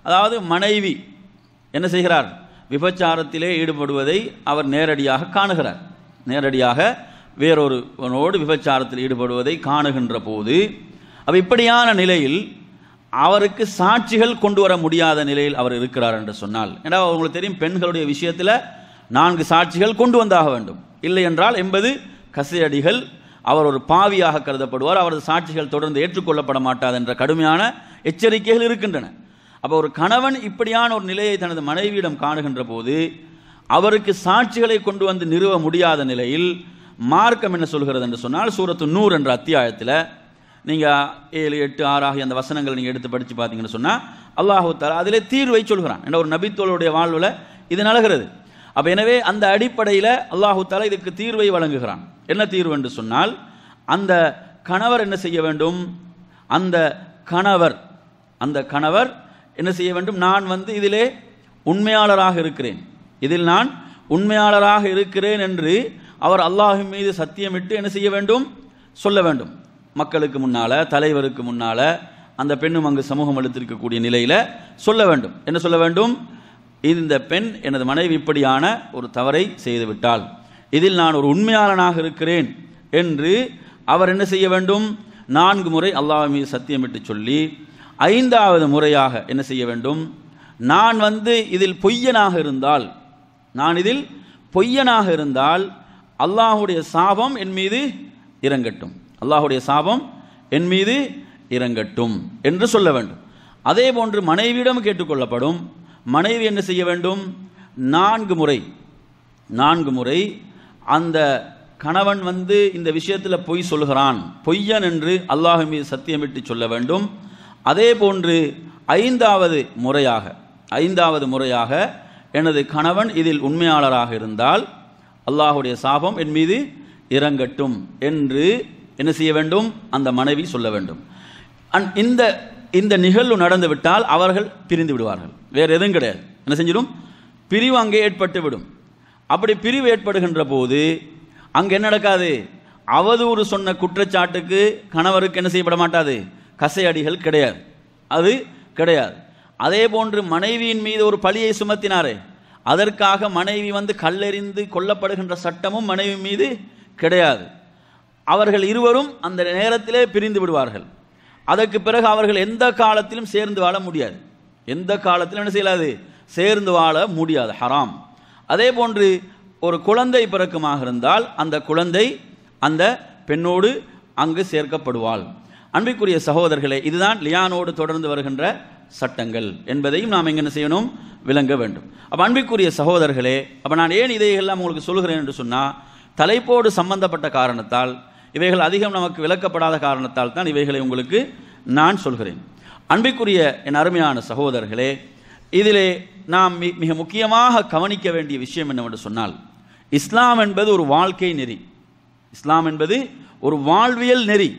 அதாவது மனைவி என்ன செய்கிறார் விபச்சாரத்திலே ஈடுபடுவதை அவர் நேரடியாக காணுகிறார் நேரடியாக வேறொருவனோடு விபச்சாரத்தில் ஈடுபடுவதை காணுகின்ற போது அவ இப்படியான நிலையில் அவருக்கு சாட்சிகள் கொண்டு வர முடியாத நிலையில் அவர் இருக்கிறார் என்று சொன்னால் ஏன்னா அவங்களுக்கு தெரியும் பெண்களுடைய விஷயத்தில் நான்கு சாட்சிகள் கொண்டு வந்தாக வேண்டும் இல்லை என்றால் எண்பது கசையடிகள் அவர் ஒரு பாவியாக கருதப்படுவார் அவரது சாட்சிகள் தொடர்ந்து ஏற்றுக்கொள்ளப்பட மாட்டாது என்ற கடுமையான எச்சரிக்கைகள் இருக்கின்றன அப்போ ஒரு கணவன் இப்படியான ஒரு நிலையை தனது மனைவியிடம் காணுகின்ற போது அவருக்கு சாட்சிகளை கொண்டு வந்து நிறுவ முடியாத நிலையில் மார்க்கம் என்ன சொல்கிறது என்று சொன்னால் சூரத்து நூறு என்ற அத்தியாயத்தில் நீங்கள் ஏழு எட்டு ஆறு ஆகிய அந்த வசனங்களை நீங்கள் எடுத்து படித்து பார்த்தீங்கன்னு சொன்னால் அல்லாஹூத்தாலா அதிலே தீர்வை சொல்கிறான் என்ற ஒரு நபித்தோளுடைய வாழ்வில் இது நலகிறது அப்போ எனவே அந்த அடிப்படையில் அல்லாஹு தாலா இதுக்கு தீர்வை வழங்குகிறான் என்ன தீர்வு என்று சொன்னால் அந்த கணவர் என்ன செய்ய வேண்டும் அந்த கணவர் அந்த கணவர் என்ன செய்ய வேண்டும் நான் வந்து இதிலே உண்மையாளராக இருக்கிறேன் இதில் நான் உண்மையாளராக இருக்கிறேன் என்று அவர் அல்லாஹு மீது சத்தியமிட்டு என்ன செய்ய வேண்டும் சொல்ல வேண்டும் மக்களுக்கு முன்னால் தலைவருக்கு முன்னால் அந்த பெண்ணும் அங்கு சமூகம் எடுத்திருக்கக்கூடிய நிலையில் சொல்ல வேண்டும் என்ன சொல்ல வேண்டும் இந்த பெண் எனது மனைவி இப்படியான ஒரு தவறை செய்துவிட்டாள் இதில் நான் ஒரு உண்மையாளனாக இருக்கிறேன் என்று அவர் என்ன செய்ய வேண்டும் நான்கு முறை அல்லாஹ் மீது சத்தியமிட்டு சொல்லி ஐந்தாவது முறையாக என்ன செய்ய வேண்டும் நான் வந்து இதில் பொய்யனாக இருந்தால் நான் இதில் பொய்யனாக இருந்தால் அல்லாஹுடைய சாபம் என் மீது இறங்கட்டும் அல்லாஹுடைய சாபம் என் மீது இறங்கட்டும் என்று சொல்ல வேண்டும் அதே போன்று மனைவியிடம் கேட்டுக்கொள்ளப்படும் மனைவி என்ன செய்ய வேண்டும் நான்கு முறை நான்கு முறை அந்த கணவன் வந்து இந்த விஷயத்தில் பொய் சொல்கிறான் பொய்யன் என்று அல்லாஹ் மீது சத்தியமிட்டு சொல்ல வேண்டும் அதே போன்று ஐந்தாவது முறையாக ஐந்தாவது முறையாக எனது கணவன் இதில் உண்மையாளராக இருந்தால் அல்லாஹுடைய சாபம் என் மீது இறங்கட்டும் என்று என்ன செய்ய வேண்டும் அந்த மனைவி சொல்ல வேண்டும் அண்ட் இந்த இந்த நிகழ்வு நடந்துவிட்டால் அவர்கள் பிரிந்து விடுவார்கள் வேறு எதுவும் கிடையாது என்ன செஞ்சிடும் பிரிவு அங்கே ஏற்பட்டு விடும் அப்படி பிரிவு ஏற்படுகின்ற போது அங்கே என்ன நடக்காது அவதூறு சொன்ன குற்றச்சாட்டுக்கு கணவருக்கு என்ன செய்யப்பட மாட்டாது கசையடிகள் கிடையாது அது கிடையாது அதே போன்று மனைவியின் மீது ஒரு பழியை சுமத்தினாரே அதற்காக மனைவி வந்து கல்லெறிந்து கொல்லப்படுகின்ற சட்டமும் மனைவி மீது கிடையாது அவர்கள் இருவரும் அந்த நேரத்திலே பிரிந்து விடுவார்கள் அதற்கு பிறகு அவர்கள் எந்த காலத்திலும் சேர்ந்து வாழ முடியாது எந்த காலத்திலும் என்ன செய்யலாது சேர்ந்து வாழ முடியாது ஹராம் அதே போன்று ஒரு குழந்தை பிறக்குமாக இருந்தால் அந்த குழந்தை அந்த பெண்ணோடு அங்கு சேர்க்கப்படுவாள் அன்பிற்குரிய சகோதரர்களே இதுதான் லியானோடு தொடர்ந்து வருகின்ற சட்டங்கள் என்பதையும் நாம் என்ன செய்யணும் விளங்க வேண்டும் அப்போ அன்பிற்குரிய சகோதரர்களே அப்போ நான் ஏன் இதையெல்லாம் உங்களுக்கு சொல்கிறேன் என்று சொன்னால் தலைப்போடு சம்பந்தப்பட்ட காரணத்தால் இவைகள் அதிகம் நமக்கு விளக்கப்படாத காரணத்தால் தான் இவைகளை உங்களுக்கு நான் சொல்கிறேன் அன்பிற்குரிய என் அருமையான சகோதரர்களே இதிலே நாம் மிக முக்கியமாக கவனிக்க வேண்டிய விஷயம் என்னவென்று சொன்னால் இஸ்லாம் என்பது ஒரு வாழ்க்கை நெறி இஸ்லாம் என்பது ஒரு வாழ்வியல் நெறி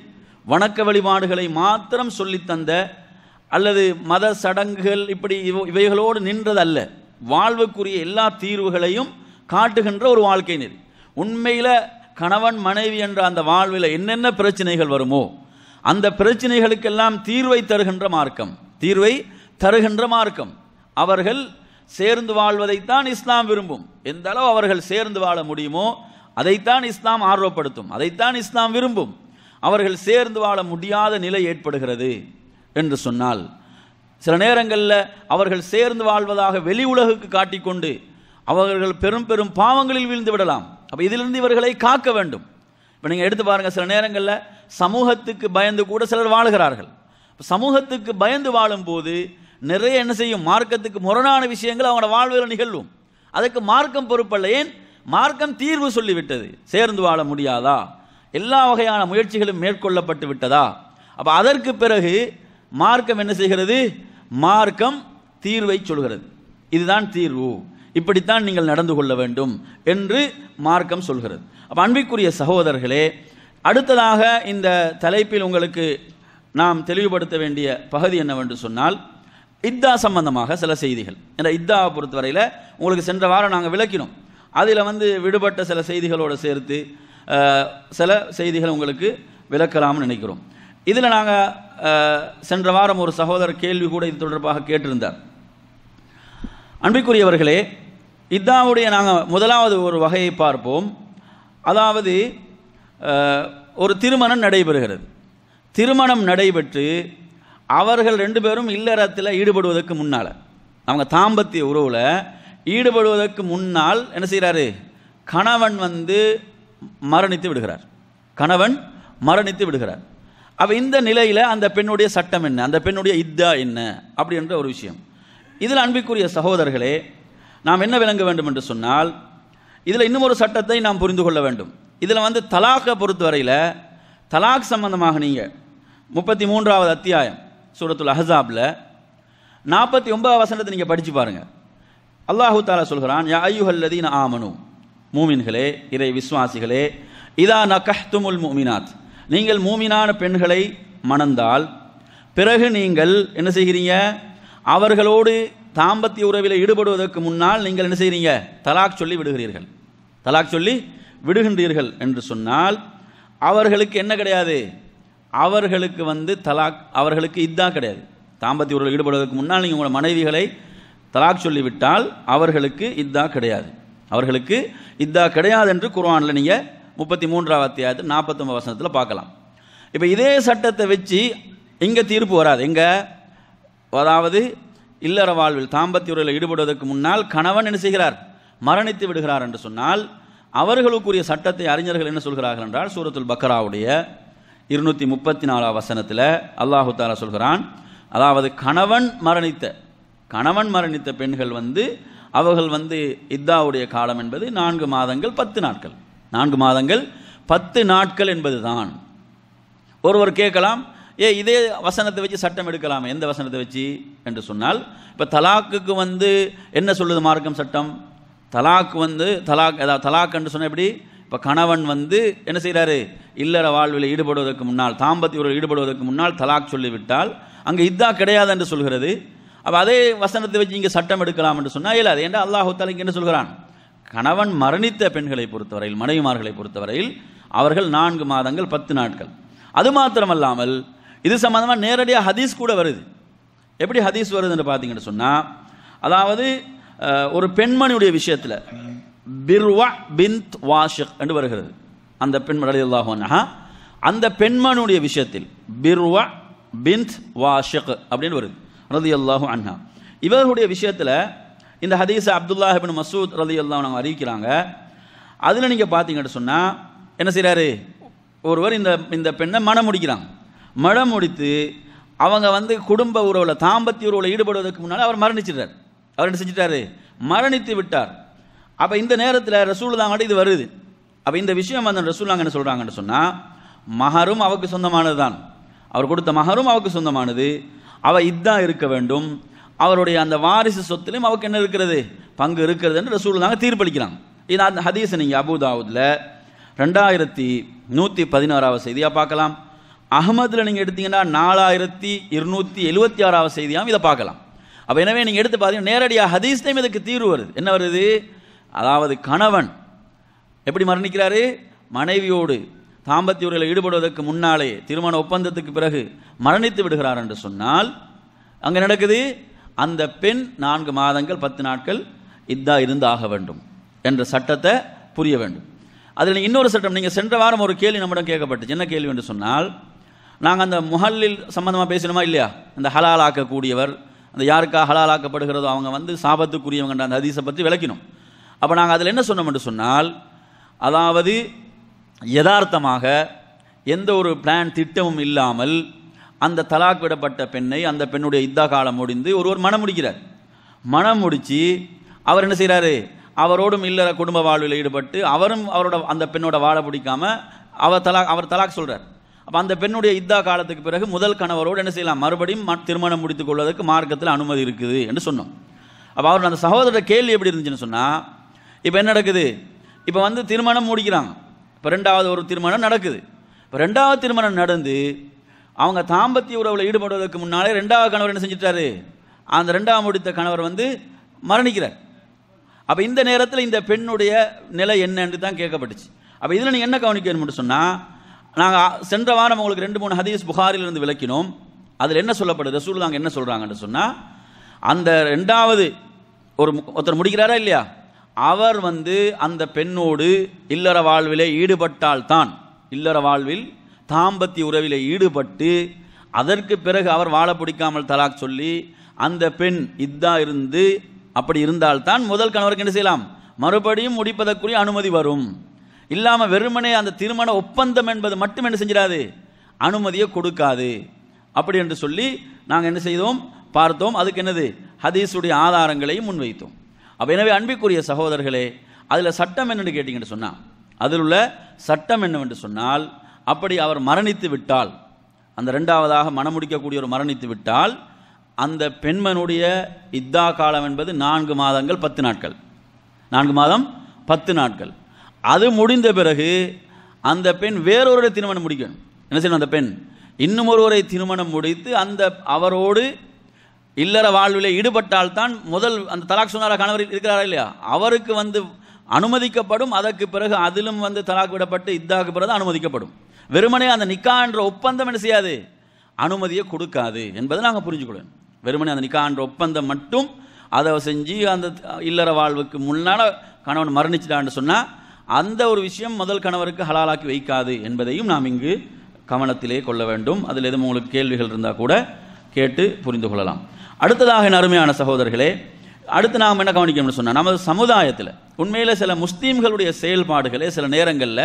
வணக்க வழிபாடுகளை மாத்திரம் சொல்லித்தந்த அல்லது மத சடங்குகள் இப்படி இவைகளோடு நின்றதல்ல வாழ்வுக்குரிய எல்லா தீர்வுகளையும் காட்டுகின்ற ஒரு வாழ்க்கை நெறி உண்மையில் கணவன் மனைவி என்ற அந்த வாழ்வில் என்னென்ன பிரச்சனைகள் வருமோ அந்த பிரச்சனைகளுக்கெல்லாம் தீர்வை தருகின்ற மார்க்கம் தீர்வை தருகின்ற மார்க்கம் அவர்கள் சேர்ந்து வாழ்வதைத்தான் இஸ்லாம் விரும்பும் எந்த அளவு அவர்கள் சேர்ந்து வாழ முடியுமோ அதைத்தான் இஸ்லாம் ஆர்வப்படுத்தும் அதைத்தான் இஸ்லாம் விரும்பும் அவர்கள் சேர்ந்து வாழ முடியாத நிலை ஏற்படுகிறது என்று சொன்னால் சில நேரங்களில் அவர்கள் சேர்ந்து வாழ்வதாக வெளி உலகுக்கு காட்டிக்கொண்டு அவர்கள் பெரும் பெரும் பாவங்களில் வீழ்ந்து விடலாம் அப்போ இதிலிருந்து இவர்களை காக்க வேண்டும் இப்போ நீங்கள் எடுத்து பாருங்கள் சில நேரங்களில் சமூகத்துக்கு பயந்து கூட சிலர் வாழுகிறார்கள் சமூகத்துக்கு பயந்து வாழும்போது நிறைய என்ன செய்யும் மார்க்கத்துக்கு முரணான விஷயங்கள் அவங்களோட வாழ்வில் நிகழ்வும் அதுக்கு மார்க்கம் பொறுப்பல்ல ஏன் மார்க்கம் தீர்வு சொல்லிவிட்டது சேர்ந்து வாழ முடியாதா எல்லா வகையான முயற்சிகளும் மேற்கொள்ளப்பட்டு விட்டதா அப்போ அதற்கு பிறகு மார்க்கம் என்ன செய்கிறது மார்க்கம் தீர்வை சொல்கிறது இதுதான் தீர்வு இப்படித்தான் நீங்கள் நடந்து கொள்ள வேண்டும் என்று மார்க்கம் சொல்கிறது அப்போ அன்பிற்குரிய சகோதரர்களே அடுத்ததாக இந்த தலைப்பில் உங்களுக்கு நாம் தெளிவுபடுத்த வேண்டிய பகுதி என்னவென்று சொன்னால் இத்தா சம்பந்தமாக சில செய்திகள் இந்த இத்தாவை பொறுத்தவரையில் உங்களுக்கு சென்ற வாரம் நாங்கள் விளக்கினோம் அதில் வந்து விடுபட்ட சில செய்திகளோடு சேர்த்து சில செய்திகள் உங்களுக்கு விளக்கலாம்னு நினைக்கிறோம் இதில் நாங்கள் சென்ற வாரம் ஒரு சகோதரர் கேள்வி கூட இது தொடர்பாக கேட்டிருந்தார் அன்பிற்குரியவர்களே இதாவுடைய நாங்கள் முதலாவது ஒரு வகையை பார்ப்போம் அதாவது ஒரு திருமணம் நடைபெறுகிறது திருமணம் நடைபெற்று அவர்கள் ரெண்டு பேரும் இல்லறத்தில் ஈடுபடுவதற்கு முன்னால் அவங்க தாம்பத்திய உறவில் ஈடுபடுவதற்கு முன்னால் என்ன செய்கிறாரு கணவன் வந்து மரணித்து விடுகிறார் கணவன் மரணித்து விடுகிறார் அப்போ இந்த நிலையில் அந்த பெண்ணுடைய சட்டம் என்ன அந்த பெண்ணுடைய இத்தா என்ன அப்படின்ற ஒரு விஷயம் இதில் அன்பிற்குரிய சகோதரர்களே நாம் என்ன விளங்க வேண்டும் என்று சொன்னால் இதில் இன்னும் ஒரு சட்டத்தை நாம் புரிந்து கொள்ள வேண்டும் இதில் வந்து தலாக்கை பொறுத்தவரையில் தலாக் சம்பந்தமாக நீங்கள் முப்பத்தி மூன்றாவது அத்தியாயம் சூரத்துல் அஹசாபில் நாற்பத்தி ஒன்பதாவது வசனத்தை நீங்கள் படித்து பாருங்கள் அல்லாஹு தாலா சொல்கிறான் யா ஐயுஹல்லதீன் ஆமனு மூமின்களே இறை விஸ்வாசிகளே இதா ந கஹ்துமுல் மூமினாத் நீங்கள் மூமினான பெண்களை மணந்தால் பிறகு நீங்கள் என்ன செய்கிறீங்க அவர்களோடு தாம்பத்திய உறவில் ஈடுபடுவதற்கு முன்னால் நீங்கள் என்ன செய்கிறீங்க தலாக் சொல்லி விடுகிறீர்கள் தலாக் சொல்லி விடுகின்றீர்கள் என்று சொன்னால் அவர்களுக்கு என்ன கிடையாது அவர்களுக்கு வந்து தலாக் அவர்களுக்கு இதான் கிடையாது தாம்பத்திய உறவில் ஈடுபடுவதற்கு முன்னால் நீங்கள் உங்கள் மனைவிகளை தலாக் சொல்லிவிட்டால் அவர்களுக்கு இதாக கிடையாது அவர்களுக்கு இதாக கிடையாது என்று குர்ஆனில் நீங்கள் முப்பத்தி மூன்றாவது அத்தியாயத்து நாற்பத்தொம்பது வசனத்தில் பார்க்கலாம் இப்போ இதே சட்டத்தை வச்சு இங்கே தீர்ப்பு வராது எங்கே அதாவது இல்லற வாழ்வில் தாம்பத்திய உரையில் ஈடுபடுவதற்கு முன்னால் கணவன் என்ன செய்கிறார் மரணித்து விடுகிறார் என்று சொன்னால் அவர்களுக்குரிய சட்டத்தை அறிஞர்கள் என்ன சொல்கிறார்கள் என்றால் சூரத்துல் பக்ராவுடைய இருநூற்றி முப்பத்தி நாலாம் வசனத்தில் அல்லாஹு தாலா சொல்கிறான் அதாவது கணவன் மரணித்த கணவன் மரணித்த பெண்கள் வந்து அவர்கள் வந்து இத்தாவுடைய காலம் என்பது நான்கு மாதங்கள் பத்து நாட்கள் நான்கு மாதங்கள் பத்து நாட்கள் என்பது தான் ஒருவர் கேட்கலாம் ஏ இதே வசனத்தை வச்சு சட்டம் எடுக்கலாமே எந்த வசனத்தை வச்சு என்று சொன்னால் இப்போ தலாக்குக்கு வந்து என்ன சொல்லுது மார்க்கம் சட்டம் தலாக் வந்து தலாக் ஏதாவது தலாக் என்று சொன்னால் எப்படி இப்போ கணவன் வந்து என்ன செய்கிறாரு இல்லற வாழ்வில் ஈடுபடுவதற்கு முன்னால் தாம்பத்திய உறவில் ஈடுபடுவதற்கு முன்னால் தலாக் சொல்லிவிட்டால் அங்கே இதா கிடையாது என்று சொல்கிறது அப்போ அதே வசனத்தை வச்சு இங்கே சட்டம் எடுக்கலாம் என்று சொன்னால் இல்லை அது ஏன்னா அல்லாஹு தலைக்கு என்ன சொல்கிறான் கணவன் மரணித்த பெண்களை பொறுத்தவரையில் மனைவிமார்களை பொறுத்தவரையில் அவர்கள் நான்கு மாதங்கள் பத்து நாட்கள் அது மாத்திரமல்லாமல் இது சம்மந்தமாக நேரடியாக ஹதீஸ் கூட வருது எப்படி ஹதீஸ் வருதுன்னு பார்த்தீங்கன்னு சொன்னால் அதாவது ஒரு பெண்மணியுடைய விஷயத்தில் பிர்வா பிந்த் வாஷிக் என்று வருகிறது அந்த பெண்மணி அலியுல்லாஹா அந்த பெண்மணியுடைய விஷயத்தில் பிர்வா பிந்த் வாஷிக் அப்படின்னு வருது ரதி அல்லாஹு அண்ணா இவர்களுடைய விஷயத்தில் இந்த ஹதீஸ் அப்துல்லாஹிபின் மசூத் ரதி அல்லாஹ் நாங்கள் அறிவிக்கிறாங்க அதில் நீங்கள் பார்த்தீங்கன்னு சொன்னால் என்ன செய்கிறாரு ஒருவர் இந்த இந்த பெண்ணை மனம் முடிக்கிறாங்க மழை முடித்து அவங்க வந்து குடும்ப உறவில் தாம்பத்திய உறவில் ஈடுபடுவதற்கு முன்னால் அவர் மரணிச்சிட்டார் அவர் என்ன செஞ்சிட்டாரு மரணித்து விட்டார் அப்போ இந்த நேரத்தில் ரசூல்லாங்கட இது வருது அப்போ இந்த விஷயம் அந்த ரசூல்லாங்க என்ன சொல்கிறாங்கன்னு சொன்னால் மகரும் அவருக்கு சொந்தமானது தான் அவர் கொடுத்த மகரும் அவருக்கு சொந்தமானது அவள் இதுதான் இருக்க வேண்டும் அவருடைய அந்த வாரிசு சொத்துலேயும் அவருக்கு என்ன இருக்கிறது பங்கு இருக்கிறதுன்னு ரசூலுதாங்க தீர்ப்பளிக்கிறாங்க இது அந்த ஹதீஸ் நீங்கள் அபுதாவுதில் ரெண்டாயிரத்தி நூற்றி பதினாறாவது செய்தியாக பார்க்கலாம் அகமதில் நீங்கள் எடுத்தீங்கன்னா நாலாயிரத்தி இருநூற்றி எழுபத்தி ஆறாவது செய்தியாகவும் இதை பார்க்கலாம் அப்போ எனவே நீங்கள் எடுத்து பார்த்தீங்கன்னா நேரடியாக ஹதீஸ்லேயும் இதுக்கு தீர்வு வருது என்ன வருது அதாவது கணவன் எப்படி மரணிக்கிறாரு மனைவியோடு தாம்பத்திய உரையில் ஈடுபடுவதற்கு முன்னாலே திருமண ஒப்பந்தத்துக்கு பிறகு மரணித்து விடுகிறார் என்று சொன்னால் அங்கே நடக்குது அந்த பெண் நான்கு மாதங்கள் பத்து நாட்கள் இதாக இருந்து ஆக வேண்டும் என்ற சட்டத்தை புரிய வேண்டும் அதில் இன்னொரு சட்டம் நீங்கள் சென்ற வாரம் ஒரு கேள்வி நம்மிடம் கேட்கப்பட்டுச்சு என்ன கேள்வி என்று சொன்னால் நாங்கள் அந்த முகல்லில் சம்மந்தமாக பேசணுமா இல்லையா அந்த ஹலாலாக்கக்கூடியவர் அந்த யாருக்கா ஹலாலாக்கப்படுகிறதோ அவங்க வந்து சாபத்துக்குரியவங்கன்ற அந்த ஹதீஸை பற்றி விளக்கினோம் அப்போ நாங்கள் அதில் என்ன சொன்னோம்னு சொன்னால் அதாவது யதார்த்தமாக எந்த ஒரு பிளான் திட்டமும் இல்லாமல் அந்த தலாக் விடப்பட்ட பெண்ணை அந்த பெண்ணுடைய இத்தா காலம் முடிந்து ஒருவர் மனம் முடிக்கிறார் மனம் முடித்து அவர் என்ன செய்கிறாரு அவரோடும் இல்லற குடும்ப வாழ்வில் ஈடுபட்டு அவரும் அவரோட அந்த பெண்ணோட வாழ பிடிக்காமல் அவர் தலாக் அவர் தலாக் சொல்கிறார் அப்போ அந்த பெண்ணுடைய இத்தா காலத்துக்கு பிறகு முதல் கணவரோடு என்ன செய்யலாம் மறுபடியும் திருமணம் முடித்துக் கொள்வதற்கு மார்க்கத்தில் அனுமதி இருக்குது என்று சொன்னோம் அப்போ அவர் அந்த சகோதரோட கேள்வி எப்படி இருந்துச்சுன்னு சொன்னால் இப்போ என்ன நடக்குது இப்போ வந்து திருமணம் முடிக்கிறாங்க இப்போ ரெண்டாவது ஒரு திருமணம் நடக்குது இப்போ ரெண்டாவது திருமணம் நடந்து அவங்க தாம்பத்திய உறவில் ஈடுபடுவதற்கு முன்னாலே ரெண்டாவது கணவர் என்ன செஞ்சிட்டாரு அந்த ரெண்டாவது முடித்த கணவர் வந்து மரணிக்கிறார் அப்போ இந்த நேரத்தில் இந்த பெண்ணுடைய நிலை என்னன்னு தான் கேட்கப்பட்டுச்சு அப்போ இதில் நீங்கள் என்ன கவனிக்கணும்னு சொன்னால் நாங்கள் சென்ற வாரம் உங்களுக்கு ரெண்டு மூணு ஹதீஸ் புகாரிலிருந்து விளக்கினோம் அதில் என்ன சொல்லப்படுது ரசூல் நாங்கள் என்ன சொல்கிறாங்கன்னு சொன்னால் அந்த ரெண்டாவது ஒரு ஒருத்தர் முடிக்கிறாரா இல்லையா அவர் வந்து அந்த பெண்ணோடு இல்லற வாழ்விலே ஈடுபட்டால்தான் இல்லற வாழ்வில் தாம்பத்திய உறவிலே ஈடுபட்டு அதற்கு பிறகு அவர் வாழ பிடிக்காமல் தலாக் சொல்லி அந்த பெண் இதாக இருந்து அப்படி இருந்தால்தான் முதல் கணவருக்கு என்ன செய்யலாம் மறுபடியும் முடிப்பதற்குரிய அனுமதி வரும் இல்லாமல் வெறுமனே அந்த திருமண ஒப்பந்தம் என்பது மட்டும் என்ன செஞ்சிடாது அனுமதியை கொடுக்காது அப்படி என்று சொல்லி நாங்கள் என்ன செய்தோம் பார்த்தோம் அதுக்கு என்னது ஹதீஸுடைய ஆதாரங்களையும் முன்வைத்தோம் அப்போ எனவே அன்பிற்குரிய சகோதரர்களே அதில் சட்டம் என்னென்னு கேட்டிங்கன்னு சொன்னால் அதில் உள்ள சட்டம் என்னவென்று சொன்னால் அப்படி அவர் மரணித்து விட்டால் அந்த ரெண்டாவதாக மனமுடிக்கக்கூடிய ஒரு மரணித்து விட்டால் அந்த பெண்மனுடைய இத்தா காலம் என்பது நான்கு மாதங்கள் பத்து நாட்கள் நான்கு மாதம் பத்து நாட்கள் அது முடிந்த பிறகு அந்த பெண் வேறொருடைய திருமணம் முடிக்கணும் என்ன செய்யணும் அந்த பெண் இன்னும் ஒருவரை திருமணம் முடித்து அந்த அவரோடு இல்லற வாழ்வில் ஈடுபட்டால் தான் முதல் அந்த தலாக் சொன்னார கணவர் இருக்கிறாரா இல்லையா அவருக்கு வந்து அனுமதிக்கப்படும் அதற்கு பிறகு அதிலும் வந்து தலாக் விடப்பட்டு இத்தாக்கு பிறகு அனுமதிக்கப்படும் வெறுமனே அந்த நிக்கா என்ற ஒப்பந்தம் என்ன செய்யாது அனுமதியை கொடுக்காது என்பதை நாங்கள் புரிஞ்சுக்கொள்ள வெறுமனே அந்த நிக்கா என்ற ஒப்பந்தம் மட்டும் அதை செஞ்சு அந்த இல்லற வாழ்வுக்கு முன்னால் கணவன் மரணிச்சிட்டான்னு சொன்னால் அந்த ஒரு விஷயம் முதல் கணவருக்கு ஹலாலாக்கி வைக்காது என்பதையும் நாம் இங்கு கவனத்திலே கொள்ள வேண்டும் அதில் எதுவும் உங்களுக்கு கேள்விகள் இருந்தால் கூட கேட்டு புரிந்து கொள்ளலாம் அடுத்ததாக என் அருமையான சகோதரர்களே அடுத்து நாம் என்ன கவனிக்கணும்னு சொன்னால் நமது சமுதாயத்தில் உண்மையில் சில முஸ்லீம்களுடைய செயல்பாடுகளே சில நேரங்களில்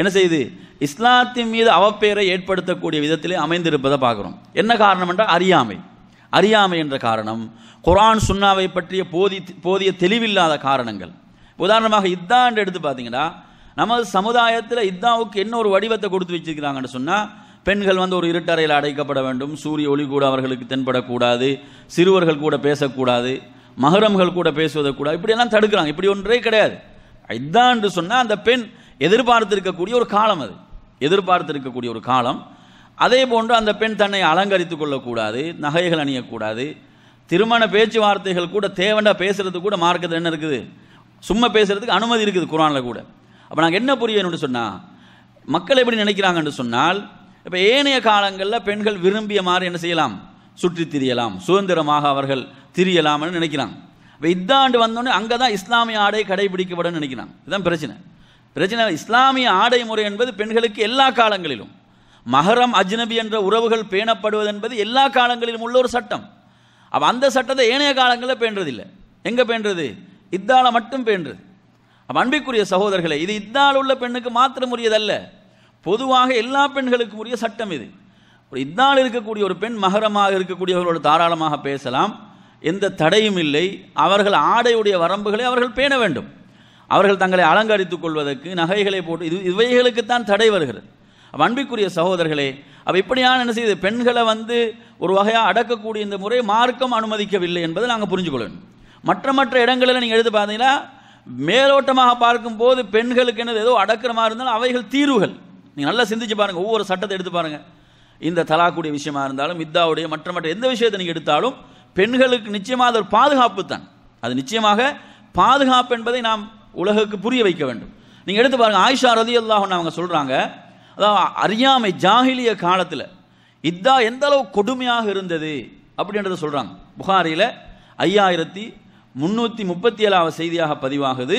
என்ன செய்து இஸ்லாத்தின் மீது அவப்பெயரை ஏற்படுத்தக்கூடிய விதத்திலே அமைந்திருப்பதை பார்க்குறோம் என்ன காரணம் என்றால் அறியாமை அறியாமை என்ற காரணம் குரான் சுன்னாவை பற்றிய போதி போதிய தெளிவில்லாத காரணங்கள் உதாரணமாக இத்தான் எடுத்து பார்த்தீங்கன்னா நமது சமுதாயத்தில் இத்தாவுக்கு என்ன ஒரு வடிவத்தை கொடுத்து வச்சிருக்கிறாங்கன்னு சொன்னால் பெண்கள் வந்து ஒரு இருட்டறையில் அடைக்கப்பட வேண்டும் சூரிய ஒளி கூட அவர்களுக்கு தென்படக்கூடாது சிறுவர்கள் கூட பேசக்கூடாது மகரம்கள் கூட பேசுவதை கூட இப்படியெல்லாம் தடுக்கிறாங்க இப்படி ஒன்றே கிடையாது இதான் சொன்னால் அந்த பெண் எதிர்பார்த்திருக்கக்கூடிய ஒரு காலம் அது எதிர்பார்த்திருக்கக்கூடிய ஒரு காலம் அதே போன்று அந்த பெண் தன்னை அலங்கரித்து கொள்ளக்கூடாது நகைகள் அணியக்கூடாது திருமண பேச்சுவார்த்தைகள் கூட தேவண்டா பேசுறது கூட மார்க்கத்தில் என்ன இருக்குது சும்மா பேசுகிறதுக்கு அனுமதி இருக்குது குரானில் கூட அப்போ நாங்கள் என்ன புரியணும்னு சொன்னால் மக்கள் எப்படி நினைக்கிறாங்கன்னு சொன்னால் இப்போ ஏனைய காலங்களில் பெண்கள் விரும்பிய மாதிரி என்ன செய்யலாம் சுற்றி திரியலாம் சுதந்திரமாக அவர்கள் திரியலாம்னு நினைக்கிறாங்க இப்போ இத்தாண்டு வந்தோடனே அங்கே தான் இஸ்லாமிய ஆடை கடைபிடிக்கப்படும் நினைக்கிறாங்க இதுதான் பிரச்சனை பிரச்சனை இஸ்லாமிய ஆடை முறை என்பது பெண்களுக்கு எல்லா காலங்களிலும் மகரம் அஜ்னபி என்ற உறவுகள் பேணப்படுவது என்பது எல்லா காலங்களிலும் உள்ள ஒரு சட்டம் அப்போ அந்த சட்டத்தை ஏனைய காலங்களில் பேண்டதில்லை எங்கே பேண்டது இத்தால மட்டும் பேன்று அப்போ அன்பிற்குரிய சகோதரர்களே இது இத்தால் உள்ள பெண்ணுக்கு மாத்திரம் உரியதல்ல பொதுவாக எல்லா பெண்களுக்கும் உரிய சட்டம் இது ஒரு இத்தால் இருக்கக்கூடிய ஒரு பெண் மகரமாக இருக்கக்கூடியவர்களோடு தாராளமாக பேசலாம் எந்த தடையும் இல்லை அவர்கள் ஆடையுடைய வரம்புகளை அவர்கள் பேண வேண்டும் அவர்கள் தங்களை அலங்கரித்துக் கொள்வதற்கு நகைகளை போட்டு இது இவைகளுக்குத்தான் தடை வருகிறது அப்போ அன்பிற்குரிய சகோதரர்களே அவ இப்படியான என்ன செய்யுது பெண்களை வந்து ஒரு வகையாக அடக்கக்கூடிய இந்த முறை மார்க்கம் அனுமதிக்கவில்லை என்பதை நாங்கள் புரிஞ்சுக்கொள்ளணும் மற்ற மற்ற இடங்களில் நீங்கள் எடுத்து பார்த்தீங்கன்னா மேலோட்டமாக பார்க்கும்போது பெண்களுக்கு என்னது ஏதோ அடக்கிற மாதிரி இருந்தாலும் அவைகள் தீர்வுகள் நீங்கள் நல்லா சிந்திச்சு பாருங்கள் ஒவ்வொரு சட்டத்தை எடுத்து பாருங்கள் இந்த தலாக்குடைய விஷயமா இருந்தாலும் மித்தாவுடைய மற்ற மற்ற எந்த விஷயத்தை நீங்கள் எடுத்தாலும் பெண்களுக்கு நிச்சயமாக அது ஒரு பாதுகாப்பு தான் அது நிச்சயமாக பாதுகாப்பு என்பதை நாம் உலகுக்கு புரிய வைக்க வேண்டும் நீங்கள் எடுத்து பாருங்கள் ஆயிஷா ரதி அல்லாஹன் அவங்க சொல்கிறாங்க அதாவது அறியாமை ஜாகிலிய காலத்தில் இத்தா எந்த அளவு கொடுமையாக இருந்தது அப்படின்றத சொல்கிறாங்க புகாரியில் ஐயாயிரத்தி முன்னூற்றி முப்பத்தி ஏழாவது செய்தியாக பதிவாகுது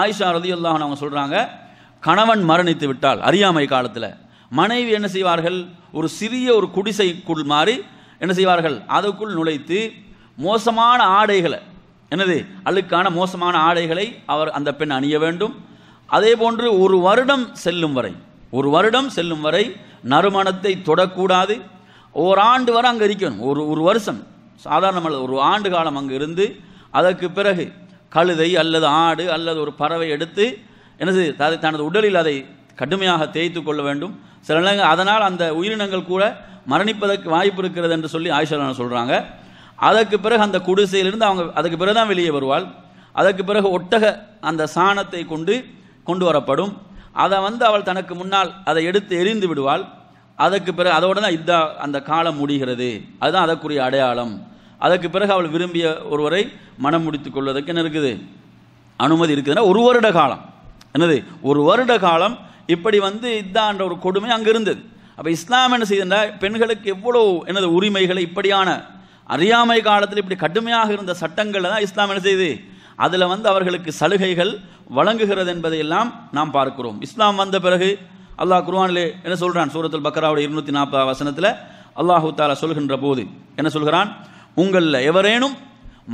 ஆயிஷா ரதி அவங்க சொல்கிறாங்க கணவன் மரணித்து விட்டால் அறியாமை காலத்தில் மனைவி என்ன செய்வார்கள் ஒரு சிறிய ஒரு குடிசைக்குள் மாறி என்ன செய்வார்கள் அதுக்குள் நுழைத்து மோசமான ஆடைகளை என்னது அழுக்கான மோசமான ஆடைகளை அவர் அந்த பெண் அணிய வேண்டும் அதே போன்று ஒரு வருடம் செல்லும் வரை ஒரு வருடம் செல்லும் வரை நறுமணத்தை தொடக்கூடாது ஓராண்டு வரை அங்கே இருக்கணும் ஒரு ஒரு வருஷம் சாதாரணமல்ல ஒரு ஆண்டு காலம் அங்கே இருந்து அதற்கு பிறகு கழுதை அல்லது ஆடு அல்லது ஒரு பறவை எடுத்து எனது அதை தனது உடலில் அதை கடுமையாக தேய்த்து கொள்ள வேண்டும் சில நேரங்கள் அதனால் அந்த உயிரினங்கள் கூட மரணிப்பதற்கு வாய்ப்பு இருக்கிறது என்று சொல்லி ஆயுஷாலன் சொல்கிறாங்க அதற்கு பிறகு அந்த குடிசையிலிருந்து அவங்க அதுக்கு பிறகு தான் வெளியே வருவாள் அதற்கு பிறகு ஒட்டக அந்த சாணத்தை கொண்டு கொண்டு வரப்படும் அதை வந்து அவள் தனக்கு முன்னால் அதை எடுத்து எரிந்து விடுவாள் அதற்கு பிறகு அதோடு தான் இதா அந்த காலம் முடிகிறது அதுதான் அதற்குரிய அடையாளம் அதற்கு பிறகு அவள் விரும்பிய ஒருவரை மனம் முடித்து கொள்வதற்கு என்ன இருக்குது அனுமதி இருக்குதுன்னா ஒரு வருட காலம் என்னது ஒரு வருட காலம் இப்படி வந்து இதான்ற ஒரு கொடுமை அங்கே இருந்தது அப்போ இஸ்லாம் என்ன செய்தா பெண்களுக்கு எவ்வளோ எனது உரிமைகளை இப்படியான அறியாமை காலத்தில் இப்படி கடுமையாக இருந்த சட்டங்களில் தான் இஸ்லாம் என்ன செய்து அதில் வந்து அவர்களுக்கு சலுகைகள் வழங்குகிறது என்பதையெல்லாம் நாம் பார்க்கிறோம் இஸ்லாம் வந்த பிறகு அல்லாஹ் குர்வானிலே என்ன சொல்கிறான் சூரத்தில் பக்ராவோட இருநூற்றி நாற்பது வசனத்தில் அல்லாஹூ தாலா சொல்கின்ற போது என்ன சொல்கிறான் உங்களில் எவரேனும்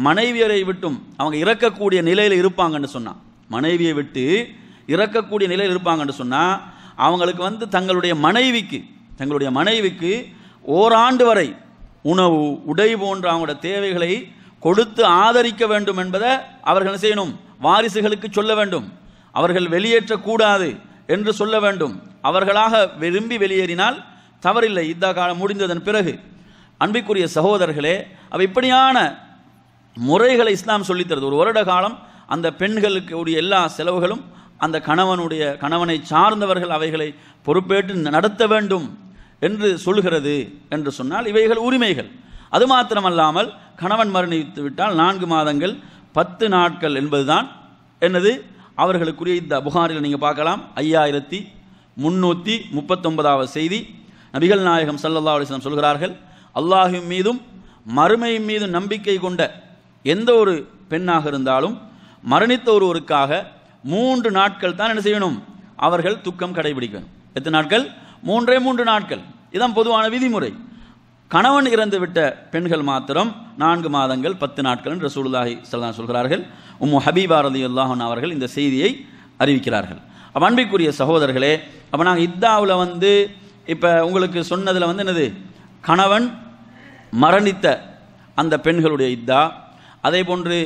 மனைவியரை விட்டும் அவங்க இறக்கக்கூடிய நிலையில் இருப்பாங்கன்னு சொன்னான் மனைவியை விட்டு இறக்கக்கூடிய நிலையில் இருப்பாங்கன்னு சொன்னால் அவங்களுக்கு வந்து தங்களுடைய மனைவிக்கு தங்களுடைய மனைவிக்கு ஓராண்டு வரை உணவு உடை போன்ற அவங்களோட தேவைகளை கொடுத்து ஆதரிக்க வேண்டும் என்பதை அவர்கள் செய்யணும் வாரிசுகளுக்கு சொல்ல வேண்டும் அவர்கள் வெளியேற்றக்கூடாது என்று சொல்ல வேண்டும் அவர்களாக விரும்பி வெளியேறினால் தவறில்லை இந்த காலம் முடிந்ததன் பிறகு அன்பைக்குரிய சகோதரர்களே அவள் இப்படியான முறைகளை இஸ்லாம் சொல்லித்தருது ஒரு வருட காலம் அந்த பெண்களுக்கு உரிய எல்லா செலவுகளும் அந்த கணவனுடைய கணவனை சார்ந்தவர்கள் அவைகளை பொறுப்பேற்று நடத்த வேண்டும் என்று சொல்கிறது என்று சொன்னால் இவைகள் உரிமைகள் அது மாத்திரமல்லாமல் கணவன் மரணித்து விட்டால் நான்கு மாதங்கள் பத்து நாட்கள் என்பதுதான் என்னது அவர்களுக்குரிய இந்த புகாரில் நீங்கள் பார்க்கலாம் ஐயாயிரத்தி முன்னூற்றி முப்பத்தொன்பதாவது செய்தி நபிகள் நாயகம் சல்லல்லா அலிஸ்லாம் சொல்கிறார்கள் அல்லாஹின் மீதும் மறுமையின் மீதும் நம்பிக்கை கொண்ட எந்த ஒரு பெண்ணாக இருந்தாலும் மரணித்த ஒருவருக்காக மூன்று நாட்கள் தான் என்ன செய்யணும் அவர்கள் துக்கம் கடைபிடிக்கணும் எத்தனை நாட்கள் மூன்றே மூன்று நாட்கள் இதுதான் பொதுவான விதிமுறை கணவன் இறந்து விட்ட பெண்கள் மாத்திரம் நான்கு மாதங்கள் பத்து நாட்கள் என்று ரசூலுல்லாஹி சல்லாம் சொல்கிறார்கள் உம்மு ஹபீபா ரதி அல்லாஹன் அவர்கள் இந்த செய்தியை அறிவிக்கிறார்கள் அப்போ அன்பிற்குரிய சகோதரர்களே அப்போ நாங்கள் இத்தாவில் வந்து இப்போ உங்களுக்கு சொன்னதில் வந்து என்னது கணவன் மரணித்த அந்த பெண்களுடைய இத்தா அதே போன்று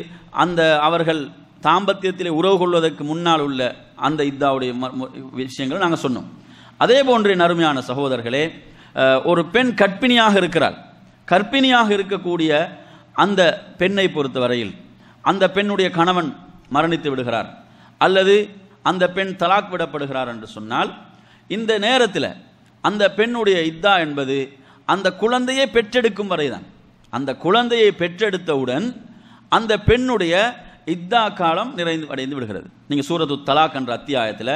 அந்த அவர்கள் தாம்பத்தியத்தில் உறவு கொள்வதற்கு முன்னால் உள்ள அந்த இத்தாவுடைய விஷயங்கள் நாங்கள் சொன்னோம் அதே போன்று நறுமையான சகோதரர்களே ஒரு பெண் கற்பிணியாக இருக்கிறாள் கற்பிணியாக இருக்கக்கூடிய அந்த பெண்ணை பொறுத்த வரையில் அந்த பெண்ணுடைய கணவன் மரணித்து விடுகிறார் அல்லது அந்த பெண் தலாக் விடப்படுகிறார் என்று சொன்னால் இந்த நேரத்தில் அந்த பெண்ணுடைய இத்தா என்பது அந்த குழந்தையை பெற்றெடுக்கும் வரைதான் அந்த குழந்தையை பெற்றெடுத்தவுடன் அந்த பெண்ணுடைய இத்தா காலம் நிறைந்து அடைந்து விடுகிறது நீங்கள் சூரத்து தலாக் என்ற அத்தியாயத்தில்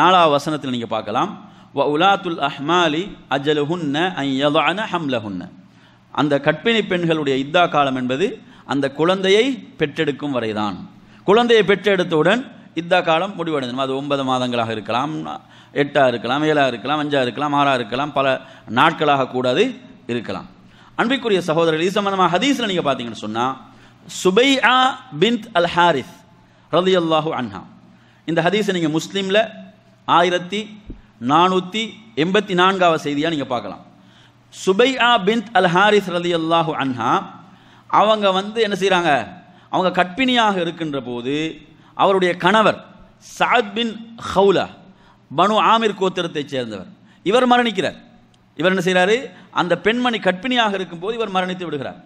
நாலாவது வசனத்தில் நீங்கள் பார்க்கலாம் வ உலாத்துல் அஹ்மாலி அஜலுஹுன்ன ஹம்ல ஹம்லஹுன்ன அந்த கற்பிணி பெண்களுடைய இத்தா காலம் என்பது அந்த குழந்தையை பெற்றெடுக்கும் வரைதான் குழந்தையை பெற்றெடுத்தவுடன் இத்தா காலம் முடிவடைந்தது அது ஒன்பது மாதங்களாக இருக்கலாம் எட்டாக இருக்கலாம் ஏழாக இருக்கலாம் அஞ்சாக இருக்கலாம் ஆறாக இருக்கலாம் பல நாட்களாக கூடாது இருக்கலாம் அன்பிற்குரிய சகோதரர் சம்பந்தமாக ஹதீஸில் நீங்கள் பார்த்தீங்கன்னு சொன்னால் சுபையா பின்த் அல் ஹாரிஸ் ரதி அன்ஹா இந்த ஹதீஸை நீங்கள் முஸ்லீமில் ஆயிரத்தி நானூற்றி எண்பத்தி நான்காவது செய்தியாக நீங்கள் பார்க்கலாம் சுபையா பின்த் அல் ஹாரிஸ் ரதி அல்லாஹு அன்ஹா அவங்க வந்து என்ன செய்கிறாங்க அவங்க கற்பிணியாக இருக்கின்ற போது அவருடைய கணவர் சாத் பின் ஹவுலா பனு ஆமிர் கோத்திரத்தைச் சேர்ந்தவர் இவர் மரணிக்கிறார் இவர் என்ன செய்கிறாரு அந்த பெண்மணி கற்பிணியாக இருக்கும்போது இவர் மரணித்து விடுகிறார்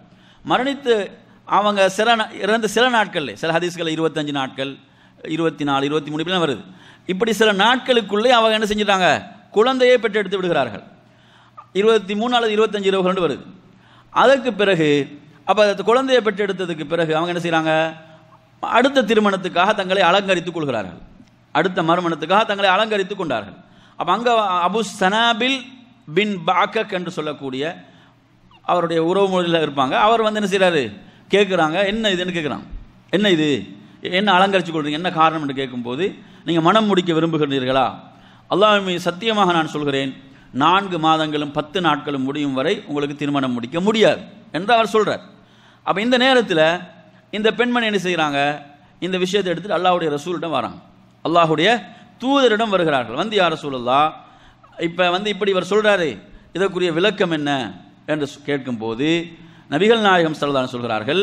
மரணித்து அவங்க சில இறந்த சில நாட்களில் சில ஹதீஸ்கள் இருபத்தஞ்சு நாட்கள் இருபத்தி நாலு இருபத்தி மூணு பேர் வருது இப்படி சில நாட்களுக்குள்ளே அவங்க என்ன செஞ்சிட்டாங்க குழந்தையை பெற்றெடுத்து விடுகிறார்கள் இருபத்தி மூணு அல்லது இருபத்தஞ்சு இருபது ரெண்டு வருது அதற்கு பிறகு அப்போ குழந்தையை பெற்றெடுத்ததுக்கு பிறகு அவங்க என்ன செய்கிறாங்க அடுத்த திருமணத்துக்காக தங்களை அலங்கரித்துக் கொள்கிறார்கள் அடுத்த மறுமணத்துக்காக தங்களை அலங்கரித்துக் கொண்டார்கள் அப்போ அங்கே அபு சனாபில் பின் பாக்கக் என்று சொல்லக்கூடிய அவருடைய உறவு மொழியில் இருப்பாங்க அவர் வந்து என்ன செய்கிறாரு கேட்குறாங்க என்ன இதுன்னு கேட்குறாங்க என்ன இது என்ன அலங்கரிச்சு கொள்றீங்க என்ன காரணம் என்று கேட்கும்போது நீங்கள் மனம் முடிக்க விரும்புகிறீர்களா அல்லாஹ் சத்தியமாக நான் சொல்கிறேன் நான்கு மாதங்களும் பத்து நாட்களும் முடியும் வரை உங்களுக்கு திருமணம் முடிக்க முடியாது என்று அவர் சொல்கிறார் அப்போ இந்த நேரத்தில் இந்த பெண்மணி என்ன செய்கிறாங்க இந்த விஷயத்தை எடுத்துகிட்டு அல்லாவுடைய ரசூலிடம் வராங்க அல்லாஹுடைய தூதரிடம் வருகிறார்கள் வந்து யார் சூழல்லா இப்போ வந்து இப்படி இவர் சொல்கிறாரு இதற்குரிய விளக்கம் என்ன என்று கேட்கும்போது நபிகள் நாயகம் சரதான சொல்கிறார்கள்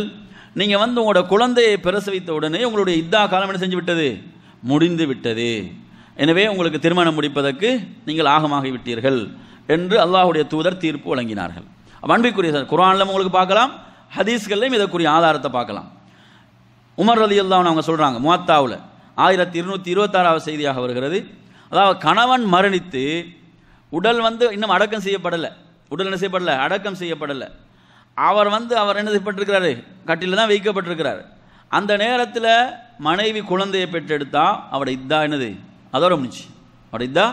நீங்கள் வந்து உங்களோட குழந்தையை பிரசவித்த உடனே உங்களுடைய இதா காலம் என்ன செஞ்சு விட்டது முடிந்து விட்டது எனவே உங்களுக்கு திருமணம் முடிப்பதற்கு நீங்கள் ஆகமாகிவிட்டீர்கள் என்று அல்லாஹுடைய தூதர் தீர்ப்பு வழங்கினார்கள் அன்பிற்குரிய சார் குரானில் உங்களுக்கு பார்க்கலாம் ஹதீஸ்கள்லையும் இதற்குரிய ஆதாரத்தை பார்க்கலாம் உமர் அலி அல்லான்னு அவங்க சொல்கிறாங்க முவாத்தாவில் ஆயிரத்தி இருநூற்றி இருபத்தாறாவது செய்தியாக வருகிறது அதாவது கணவன் மரணித்து உடல் வந்து இன்னும் அடக்கம் செய்யப்படலை உடல் என்ன செய்யப்படலை அடக்கம் செய்யப்படலை அவர் வந்து அவர் என்ன செய்யப்பட்டிருக்கிறாரு கட்டில தான் வைக்கப்பட்டிருக்கிறார் அந்த நேரத்தில் மனைவி குழந்தையை பெற்றெடுத்தா அவட இதா என்னது அதோட முடிஞ்சு அவட இதா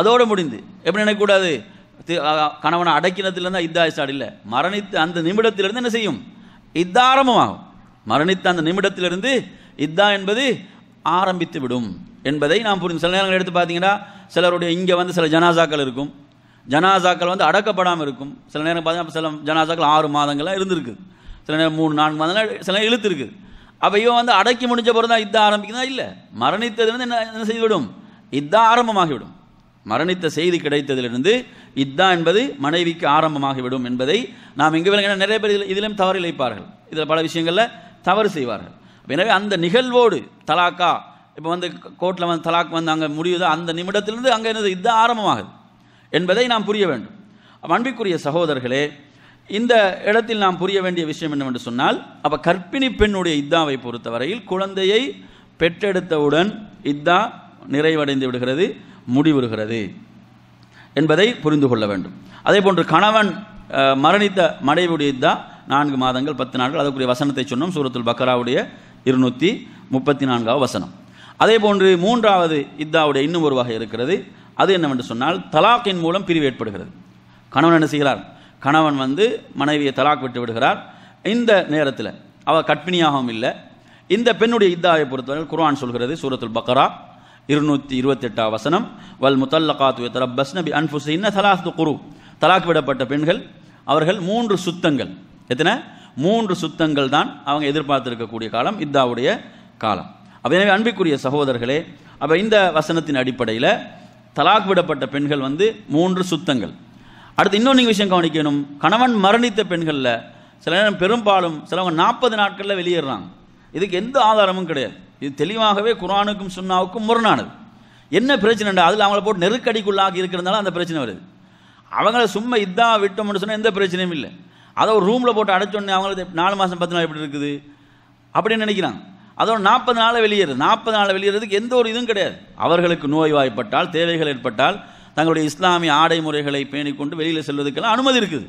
அதோட முடிந்து எப்படி நினைக்கக்கூடாது கணவனை அடக்கினத்துலேருந்து இதா ஸ்டார்ட் இல்லை மரணித்து அந்த நிமிடத்திலிருந்து என்ன செய்யும் ஆகும் மரணித்த அந்த நிமிடத்திலிருந்து இதா என்பது ஆரம்பித்து விடும் என்பதை நாம் புரிந்து சில நேரங்கள் எடுத்து பார்த்தீங்கன்னா சிலருடைய இங்கே வந்து சில ஜனாசாக்கள் இருக்கும் ஜனாசாக்கள் வந்து அடக்கப்படாமல் இருக்கும் சில நேரம் பார்த்தீங்கன்னா சில ஜனாசாக்கள் ஆறு மாதங்கள்லாம் இருந்திருக்கு சில நேரம் மூணு நான்கு மாதங்கள் சில நேரம் இழுத்துருக்கு அப்போ இவன் வந்து அடக்கி முடிஞ்ச பிறகு தான் இதான் ஆரம்பிக்குதா இல்லை மரணித்ததுலேருந்து என்ன என்ன செய்துவிடும் இதான் ஆரம்பமாகிவிடும் மரணித்த செய்தி கிடைத்ததிலிருந்து இதான் என்பது மனைவிக்கு ஆரம்பமாகிவிடும் என்பதை நாம் இங்கே விளங்கின நிறைய பேர் இதில் இதிலும் தவறு இழைப்பார்கள் இதில் பல விஷயங்களில் தவறு செய்வார்கள் எனவே அந்த நிகழ்வோடு தலாக்கா இப்போ வந்து கோர்ட்டில் வந்து தலாக் வந்து அங்கே முடியுதோ அந்த நிமிடத்திலிருந்து அங்கே என்னது இது ஆரம்பமாகுது என்பதை நாம் புரிய வேண்டும் அன்பிற்குரிய சகோதரர்களே இந்த இடத்தில் நாம் புரிய வேண்டிய விஷயம் என்னவென்று சொன்னால் அப்போ கற்பிணி பெண்ணுடைய இத்தாவை பொறுத்தவரையில் குழந்தையை பெற்றெடுத்தவுடன் இத்தா நிறைவடைந்து விடுகிறது முடிவுறுகிறது என்பதை புரிந்து கொள்ள வேண்டும் அதே போன்று கணவன் மரணித்த மனைவியுடைய இத்தா நான்கு மாதங்கள் பத்து நாட்கள் அதற்குரிய வசனத்தை சொன்னோம் சூரத்துல் பக்கராவுடைய இருநூற்றி முப்பத்தி நான்காவது வசனம் அதே போன்று மூன்றாவது இத்தாவுடைய இன்னும் ஒரு வகை இருக்கிறது அது என்னவென்று சொன்னால் தலாக்கின் மூலம் பிரிவு ஏற்படுகிறது கணவன் என்ன செய்கிறார் கணவன் வந்து மனைவியை தலாக் விட்டு விடுகிறார் இந்த நேரத்தில் அவள் கட்பிணியாகவும் இல்லை இந்த பெண்ணுடைய இத்தாவை பொறுத்தவரை குர்ஆன் சொல்கிறது சூரத்துல் பக்ரா இருநூற்றி இருபத்தெட்டாம் வசனம் வல் முத்தல்லகாத்து பஸ் நபி அன்புசின்ன தலாத்து குரு தலாக் விடப்பட்ட பெண்கள் அவர்கள் மூன்று சுத்தங்கள் எத்தனை மூன்று சுத்தங்கள் தான் அவங்க எதிர்பார்த்திருக்கக்கூடிய காலம் இத்தாவுடைய காலம் அப்போ எனவே அன்பிற்குரிய சகோதரர்களே அப்போ இந்த வசனத்தின் அடிப்படையில் தலாக் விடப்பட்ட பெண்கள் வந்து மூன்று சுத்தங்கள் அடுத்து இன்னொன்று விஷயம் கவனிக்கணும் கணவன் மரணித்த பெண்களில் சில நேரம் பெரும்பாலும் சிலவங்க நாற்பது நாட்களில் வெளியேறாங்க இதுக்கு எந்த ஆதாரமும் கிடையாது இது தெளிவாகவே குரானுக்கும் சுண்ணாவுக்கும் முரணானது என்ன பிரச்சனைண்டா அதில் அவங்கள போட்டு நெருக்கடிக்குள்ளாக இருக்கிறதுனால அந்த பிரச்சனை வருது அவங்கள சும்மா இதாக விட்டோம்னு சொன்னால் எந்த பிரச்சனையும் இல்லை அதை ஒரு ரூமில் போட்டு அடைச்சோடனே அவங்களுக்கு நாலு மாதம் பத்து நாள் எப்படி இருக்குது அப்படின்னு நினைக்கிறான் அதோட நாற்பது நாளை வெளியேறு நாற்பது நாளை வெளியேறதுக்கு எந்த ஒரு இதுவும் கிடையாது அவர்களுக்கு நோய் வாய்ப்பட்டால் தேவைகள் ஏற்பட்டால் தங்களுடைய இஸ்லாமிய ஆடை முறைகளை பேணிக்கொண்டு வெளியில் செல்வதற்கெல்லாம் அனுமதி இருக்குது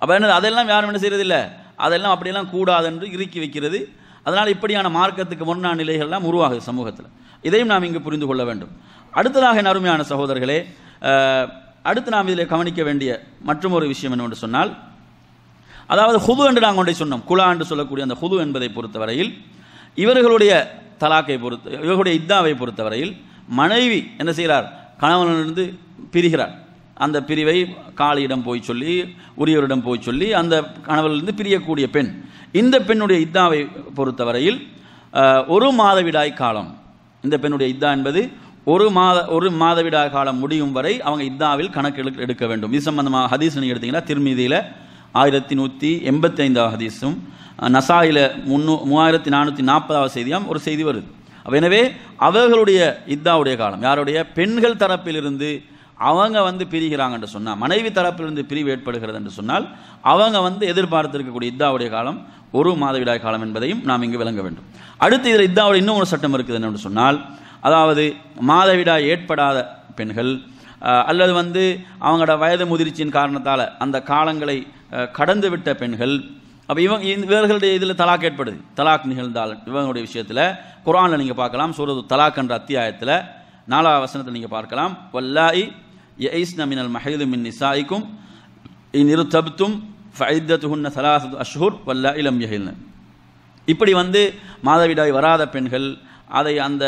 அப்போ என்னது அதெல்லாம் யாரும் என்ன இல்லை அதெல்லாம் அப்படியெல்லாம் கூடாது என்று இறுக்கி வைக்கிறது அதனால் இப்படியான மார்க்கத்துக்கு முன்னா நிலைகள்லாம் உருவாகுது சமூகத்தில் இதையும் நாம் இங்கு புரிந்து கொள்ள வேண்டும் அடுத்ததாக என் அருமையான சகோதரர்களே அடுத்து நாம் இதில் கவனிக்க வேண்டிய மற்றும் ஒரு விஷயம் என்னவென்று சொன்னால் அதாவது ஹுது என்று நாங்கள் ஒன்றை சொன்னோம் குலா என்று சொல்லக்கூடிய அந்த ஹுது என்பதை பொறுத்தவரையில் இவர்களுடைய தலாக்கை பொறுத்த இவர்களுடைய இத்தாவை பொறுத்தவரையில் மனைவி என்ன செய்கிறார் கணவனிலிருந்து பிரிகிறார் அந்த பிரிவை காளியிடம் போய் சொல்லி உரியவரிடம் போய் சொல்லி அந்த கணவனிலிருந்து பிரியக்கூடிய பெண் இந்த பெண்ணுடைய இத்தாவை பொறுத்தவரையில் ஒரு மாதவிடாய் காலம் இந்த பெண்ணுடைய இதா என்பது ஒரு மாத ஒரு மாதவிடாய் காலம் முடியும் வரை அவங்க இத்தாவில் கணக்கு எடுக்க வேண்டும் இது சம்பந்தமாக ஹதீஸ் நீங்கள் எடுத்தீங்கன்னா திருமீதியில் ஆயிரத்தி நூற்றி எண்பத்தி ஐந்தாவது ஹதீஸும் நசாயில் முன்னூ மூவாயிரத்தி நானூற்றி நாற்பதாவது செய்தியாம் ஒரு செய்தி வருது எனவே அவர்களுடைய இத்தாவுடைய காலம் யாருடைய பெண்கள் தரப்பிலிருந்து அவங்க வந்து பிரிகிறாங்க என்று சொன்னால் மனைவி தரப்பிலிருந்து பிரிவு ஏற்படுகிறது என்று சொன்னால் அவங்க வந்து எதிர்பார்த்திருக்கக்கூடிய இத்தாவுடைய காலம் ஒரு மாதவிடாய் காலம் என்பதையும் நாம் இங்கு விளங்க வேண்டும் அடுத்து இதில் இத்தாவுடைய இன்னும் ஒரு சட்டம் இருக்குது என்று சொன்னால் அதாவது மாதவிடாய் ஏற்படாத பெண்கள் அல்லது வந்து அவங்களோட வயது முதிர்ச்சியின் காரணத்தால் அந்த காலங்களை கடந்து விட்ட பெண்கள் அப்போ இவங்க இவர்களுடைய இதில் தலாக் ஏற்படுது தலாக் நிகழ்ந்தால் இவங்களுடைய விஷயத்தில் குரானில் நீங்கள் பார்க்கலாம் சூரது தலாக் என்ற அத்தியாயத்தில் நாலாவது வசனத்தில் நீங்கள் பார்க்கலாம் வல்லாயி எய்ஸ் நமினல் மஹிது மின் நிசாய்க்கும் இந்நிரு தப்தும் ஃபைத்தத்துஹுன்ன சலாசத் அஷ்ஹூர் வல்லா இளம் எகில்னு இப்படி வந்து மாதவிடாய் வராத பெண்கள் அதை அந்த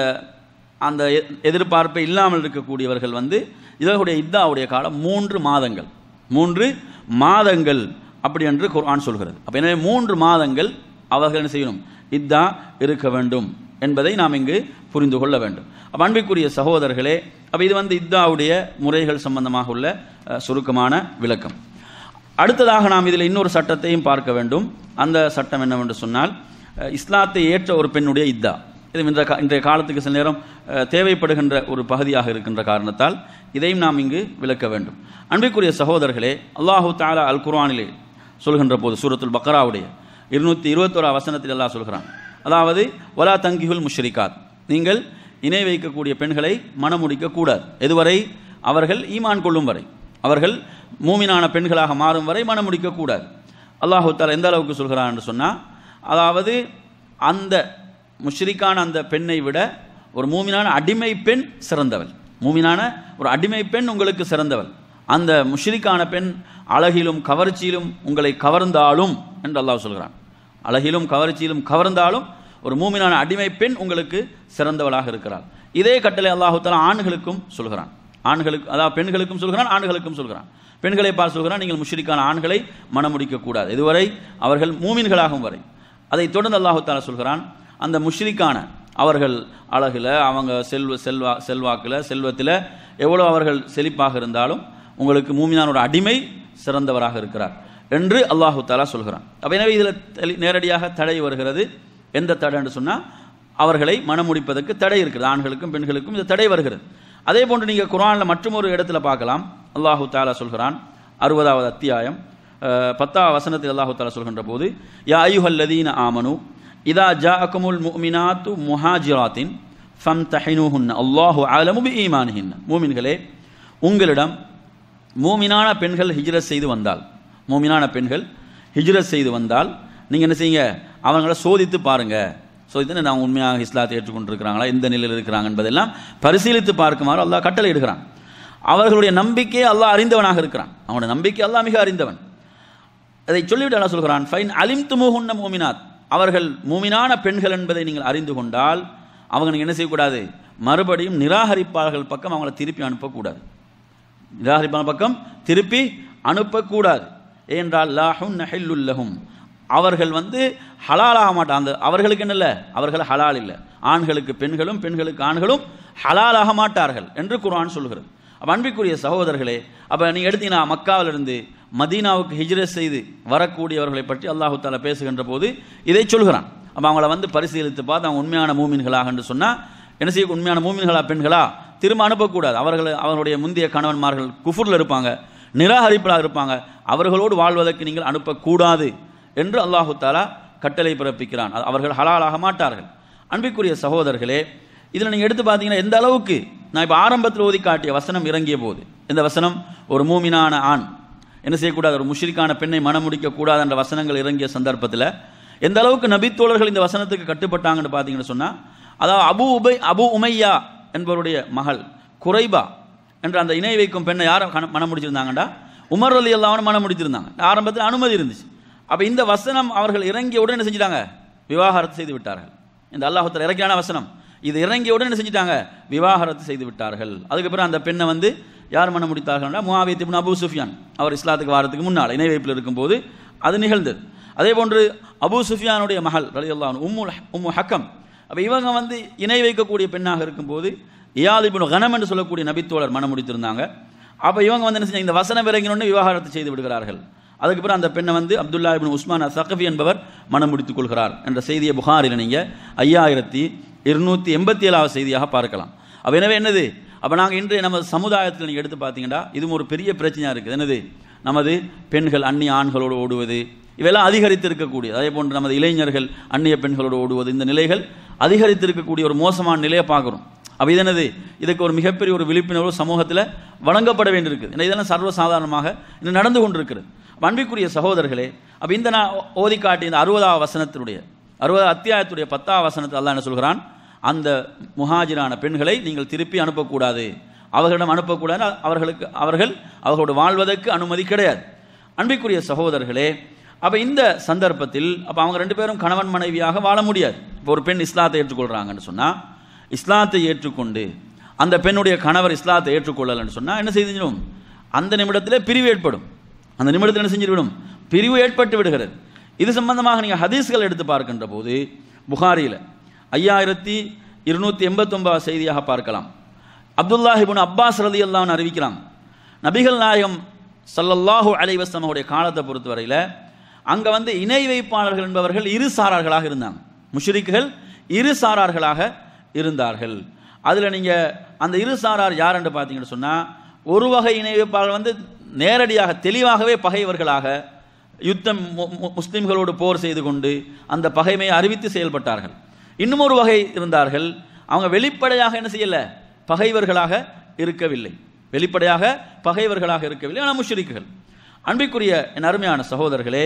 அந்த எதிர்பார்ப்பை இல்லாமல் இருக்கக்கூடியவர்கள் வந்து இதனுடைய இத்தாவுடைய காலம் மூன்று மாதங்கள் மூன்று மாதங்கள் அப்படி என்று குர்ஆன் சொல்கிறது அப்போ எனவே மூன்று மாதங்கள் அவர்கள் என்ன செய்யணும் இத்தா இருக்க வேண்டும் என்பதை நாம் இங்கு புரிந்து கொள்ள வேண்டும் அப்போ அன்பிற்குரிய சகோதரர்களே அப்போ இது வந்து இத்தாவுடைய முறைகள் சம்பந்தமாக உள்ள சுருக்கமான விளக்கம் அடுத்ததாக நாம் இதில் இன்னொரு சட்டத்தையும் பார்க்க வேண்டும் அந்த சட்டம் என்னவென்று சொன்னால் இஸ்லாத்தை ஏற்ற ஒரு பெண்ணுடைய இத்தா இது இந்த கா இன்றைய காலத்துக்கு சில நேரம் தேவைப்படுகின்ற ஒரு பகுதியாக இருக்கின்ற காரணத்தால் இதையும் நாம் இங்கு விளக்க வேண்டும் அன்பிற்குரிய சகோதரர்களே அல்லாஹு தாலா அல் குர்வானிலே சொல்கின்ற போது சூரத்துல் பக்ராவுடைய இருநூற்றி இருபத்தோரா வசனத்தில் எல்லாம் சொல்கிறான் அதாவது ஒலா தங்கிகுல் முஷ்ரிகாத் நீங்கள் இணை வைக்கக்கூடிய பெண்களை முடிக்கக்கூடாது எதுவரை அவர்கள் ஈமான் கொள்ளும் வரை அவர்கள் மூமினான பெண்களாக மாறும் வரை முடிக்கக்கூடாது அல்லாஹு தாலா எந்த அளவுக்கு சொல்கிறான் என்று சொன்னால் அதாவது அந்த முஷ்ரிக்கான அந்த பெண்ணை விட ஒரு மூமினான அடிமை பெண் சிறந்தவள் மூமினான ஒரு அடிமை பெண் உங்களுக்கு சிறந்தவள் அந்த முஷ்ரிக்கான பெண் அழகிலும் கவர்ச்சியிலும் உங்களை கவர்ந்தாலும் என்று அல்லாஹ் சொல்கிறான் அழகிலும் கவர்ச்சியிலும் கவர்ந்தாலும் ஒரு மூமினான அடிமை பெண் உங்களுக்கு சிறந்தவளாக இருக்கிறாள் இதே கட்டளை அல்லாஹுத்தால ஆண்களுக்கும் சொல்கிறான் ஆண்களுக்கு அதாவது பெண்களுக்கும் சொல்கிறான் ஆண்களுக்கும் சொல்கிறான் பெண்களை பார்த்து சொல்கிறான் நீங்கள் முஷ்ரிக்கான ஆண்களை மனமுடிக்கக்கூடாது இதுவரை அவர்கள் மூமின்களாகும் வரை அதை தொடர்ந்து அல்லாஹால சொல்கிறான் அந்த முஷ்ரிக்கான அவர்கள் அழகில் அவங்க செல்வ செல்வா செல்வாக்கில் செல்வத்தில் எவ்வளோ அவர்கள் செழிப்பாக இருந்தாலும் உங்களுக்கு மூமியானோட அடிமை சிறந்தவராக இருக்கிறார் என்று அல்லாஹு தாலா சொல்கிறான் அப்போ எனவே இதில் தலி நேரடியாக தடை வருகிறது எந்த தடை என்று சொன்னால் அவர்களை மனமுடிப்பதற்கு தடை இருக்குது ஆண்களுக்கும் பெண்களுக்கும் இது தடை வருகிறது அதே போன்று நீங்கள் குரானில் மற்றும் ஒரு இடத்துல பார்க்கலாம் அல்லாஹு தாலா சொல்கிறான் அறுபதாவது அத்தியாயம் பத்தா வசனத்தில் அல்லாஹு தாலா சொல்கின்ற போது யா ஐயுஹல்லதீன ஆமனு இதா ஜா அகமுல் முமினாத்து முஹாஜிராத்தின் ஃபம் தஹினுஹுன் அல்லாஹு பி ஈமானுஹின் மூமின்களே உங்களிடம் மூமினான பெண்கள் ஹிஜ்ரத் செய்து வந்தால் மூமினான பெண்கள் ஹிஜ்ரத் செய்து வந்தால் நீங்கள் என்ன செய்யுங்க அவங்கள சோதித்து பாருங்கள் சோதித்து நான் உண்மையாக இஸ்லாத்தை ஏற்றுக்கொண்டிருக்கிறாங்களா எந்த நிலையில் இருக்கிறாங்க என்பதெல்லாம் பரிசீலித்து பார்க்குமாறு அல்லாஹ் கட்டளை எடுக்கிறான் அவர்களுடைய நம்பிக்கையை அல்லாஹ் அறிந்தவனாக இருக்கிறான் அவனுடைய நம்பிக்கை அல்லாஹ் மிக அறிந்தவன் அதை சொல்லிவிட்டு என்ன சொல்கிறான் ஃபைன் அலிம் துமுகுன்ன மூமினாத் அவர்கள் மூமினான பெண்கள் என்பதை நீங்கள் அறிந்து கொண்டால் அவங்க என்ன செய்யக்கூடாது மறுபடியும் நிராகரிப்பாளர்கள் பக்கம் அவங்கள திருப்பி அனுப்பக்கூடாது நிராகரிப்பாளர் பக்கம் திருப்பி அனுப்பக்கூடாது ஏனென்றால் லாஹும் நஹில்லுல்லஹும் அவர்கள் வந்து ஹலாலாக மாட்டாங்க அந்த அவர்களுக்கு என்னல்ல அவர்கள் ஹலால் இல்லை ஆண்களுக்கு பெண்களும் பெண்களுக்கு ஆண்களும் ஹலாலாக மாட்டார்கள் என்று குரான் சொல்கிறது அப்போ அன்பிற்குரிய சகோதரர்களே அப்போ நீங்கள் எடுத்தீங்கன்னா மக்காவிலிருந்து மதீனாவுக்கு ஹிஜ்ர செய்து வரக்கூடியவர்களை பற்றி அல்லாஹு தாலா பேசுகின்ற போது இதை சொல்கிறான் அப்போ அவங்கள வந்து பரிசீலித்து பார்த்து அவங்க உண்மையான மூமின்களாக என்று சொன்னால் என்ன செய்ய உண்மையான மூமின்களா பெண்களா திரும்ப அனுப்பக்கூடாது அவர்கள் அவர்களுடைய முந்தைய கணவன்மார்கள் குஃபூரில் இருப்பாங்க நிராகரிப்பலாக இருப்பாங்க அவர்களோடு வாழ்வதற்கு நீங்கள் அனுப்பக்கூடாது என்று அல்லாஹு தாலா கட்டளை பிறப்பிக்கிறான் அவர்கள் ஹலாலாக மாட்டார்கள் அன்பிற்குரிய சகோதரர்களே இதில் நீங்கள் எடுத்து பார்த்தீங்கன்னா எந்த அளவுக்கு நான் இப்போ ஆரம்பத்தில் ஓதி காட்டிய வசனம் இறங்கிய போது இந்த வசனம் ஒரு மூமினான ஆண் என்ன செய்யக்கூடாது ஒரு முஷிரிக்கான பெண்ணை மனம் முடிக்கக்கூடாது என்ற வசனங்கள் இறங்கிய சந்தர்ப்பத்தில் எந்த அளவுக்கு நபித்தோழர்கள் இந்த வசனத்துக்கு கட்டுப்பட்டாங்கன்னு பார்த்தீங்கன்னு சொன்னால் அதாவது அபு உபை அபு உமையா என்பவருடைய மகள் குறைபா என்ற அந்த இணை வைக்கும் பெண்ணை யாரும் மனம் முடிச்சிருந்தாங்கடா உமர் அலி அல்லாவும் மனம் முடிச்சிருந்தாங்க ஆரம்பத்தில் அனுமதி இருந்துச்சு அப்போ இந்த வசனம் அவர்கள் இறங்கிய உடனே என்ன செஞ்சிட்டாங்க விவாகரத்து செய்து விட்டார்கள் இந்த அல்லாஹத்தில் இறக்கியான வசனம் இது இறங்கிய உடனே என்ன செஞ்சிட்டாங்க விவாகரத்து செய்து விட்டார்கள் அதுக்கப்புறம் அந்த பெண்ணை வந்து யார் மனம் முடித்தார்கள்னா முவாவியத்தின் அபு சுஃபியான் அவர் இஸ்லாத்துக்கு வாரத்துக்கு முன்னால் இணை வைப்பில் இருக்கும்போது அது நிகழ்ந்தது அதே போன்று அபு சுஃபியானுடைய மகள் ரலியல்லா உம்மு உம்மு ஹக்கம் அப்போ இவங்க வந்து இணை வைக்கக்கூடிய பெண்ணாக இருக்கும்போது இயாது இப்போ கனம் என்று சொல்லக்கூடிய நபித்தோழர் மனம் முடித்திருந்தாங்க அப்போ இவங்க வந்து என்ன செஞ்சாங்க இந்த வசனம் இறங்கினோடனே விவகாரத்தை செய்து விடுகிறார்கள் அதுக்கப்புறம் அந்த பெண்ணை வந்து அப்துல்லா இபின் உஸ்மான் சகஃபி என்பவர் மனம் முடித்துக் கொள்கிறார் என்ற செய்தியை புகாரில் நீங்கள் ஐயாயிரத்தி இருநூற்றி எண்பத்தி ஏழாவது செய்தியாக பார்க்கலாம் அப்போ எனவே என்னது அப்போ நாங்கள் இன்றைய நமது சமுதாயத்தில் நீங்கள் எடுத்து பார்த்தீங்கன்னா இது ஒரு பெரிய பிரச்சனையாக இருக்குது என்னது நமது பெண்கள் அந்நிய ஆண்களோடு ஓடுவது இவையெல்லாம் இருக்கக்கூடியது அதே போன்று நமது இளைஞர்கள் அந்நிய பெண்களோடு ஓடுவது இந்த நிலைகள் அதிகரித்திருக்கக்கூடிய ஒரு மோசமான நிலையை பார்க்குறோம் அப்போ என்னது இதுக்கு ஒரு மிகப்பெரிய ஒரு விழிப்புணர்வு சமூகத்தில் வழங்கப்பட வேண்டியிருக்குது ஏன்னா இதெல்லாம் சர்வசாதாரணமாக இன்னும் நடந்து கொண்டிருக்கிறது அன்பிற்குரிய சகோதரர்களே அப்போ இந்த நான் ஓதி இந்த அறுபதாம் வசனத்தினுடைய அறுபதாம் அத்தியாயத்துடைய பத்தாம் வசனத்தை அல்லா என்ன சொல்கிறான் அந்த முஹாஜிரான பெண்களை நீங்கள் திருப்பி அனுப்பக்கூடாது அவர்களிடம் அனுப்பக்கூடாது அவர்களுக்கு அவர்கள் அவர்களோடு வாழ்வதற்கு அனுமதி கிடையாது அன்பிற்குரிய சகோதரர்களே அப்போ இந்த சந்தர்ப்பத்தில் அப்போ அவங்க ரெண்டு பேரும் கணவன் மனைவியாக வாழ முடியாது இப்போ ஒரு பெண் இஸ்லாத்தை ஏற்றுக்கொள்கிறாங்கன்னு சொன்னால் இஸ்லாத்தை ஏற்றுக்கொண்டு அந்த பெண்ணுடைய கணவர் இஸ்லாத்தை ஏற்றுக்கொள்ளலன்னு சொன்னால் என்ன செய்து அந்த நிமிடத்தில் பிரிவு ஏற்படும் அந்த நிமிடத்தில் என்ன செஞ்சுவிடும் பிரிவு ஏற்பட்டு விடுகிறது இது சம்பந்தமாக நீங்கள் ஹதீஸ்கள் எடுத்து பார்க்கின்ற போது புகாரியில் ஐயாயிரத்தி இருநூற்றி எண்பத்தொன்பது செய்தியாக பார்க்கலாம் அப்துல்லாஹிபுன் அப்பாஸ் ரதி அல்லான்னு அறிவிக்கிறான் நபிகள் நாயகம் சல்லல்லாஹூ அலைவசம் அவருடைய காலத்தை பொறுத்தவரையில் அங்கே வந்து இணை வைப்பாளர்கள் என்பவர்கள் இரு சாரார்களாக இருந்தாங்க முஷ்ரிக்குகள் இரு சாரார்களாக இருந்தார்கள் அதில் நீங்கள் அந்த இரு சாரார் என்று பார்த்தீங்கன்னு சொன்னால் ஒரு வகை இணை வைப்பாளர் வந்து நேரடியாக தெளிவாகவே பகைவர்களாக யுத்தம் முஸ்லீம்களோடு போர் செய்து கொண்டு அந்த பகைமையை அறிவித்து செயல்பட்டார்கள் இன்னும் ஒரு வகை இருந்தார்கள் அவங்க வெளிப்படையாக என்ன செய்யலை பகைவர்களாக இருக்கவில்லை வெளிப்படையாக பகைவர்களாக இருக்கவில்லை ஆனால் முஷ்ரிக்குகள் அன்பிற்குரிய என் அருமையான சகோதரர்களே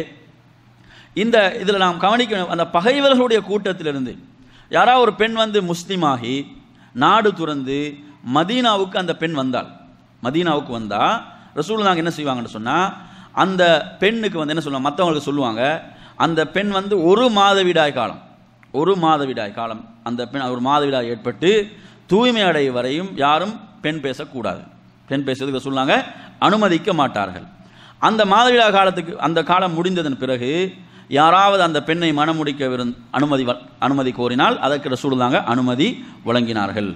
இந்த இதில் நாம் கவனிக்க அந்த பகைவர்களுடைய கூட்டத்திலிருந்து யாராவது ஒரு பெண் வந்து முஸ்லீமாகி நாடு துறந்து மதீனாவுக்கு அந்த பெண் வந்தாள் மதீனாவுக்கு வந்தால் ரசூல் நாங்கள் என்ன செய்வாங்கன்னு சொன்னால் அந்த பெண்ணுக்கு வந்து என்ன சொல்லுவாங்க மற்றவங்களுக்கு சொல்லுவாங்க அந்த பெண் வந்து ஒரு மாதவிடாய் காலம் ஒரு மாதவிடாய் காலம் அந்த பெண் ஒரு மாதவிடாய் ஏற்பட்டு தூய்மை அடைய வரையும் யாரும் பெண் பேசக்கூடாது பெண் பேசுறதுக்கு சொல்லாங்க அனுமதிக்க மாட்டார்கள் அந்த மாதவிடா காலத்துக்கு அந்த காலம் முடிந்ததன் பிறகு யாராவது அந்த பெண்ணை மனமுடிக்க விரு அனுமதி அனுமதி கோரினால் அதற்கு சூழ்நாங்க அனுமதி வழங்கினார்கள்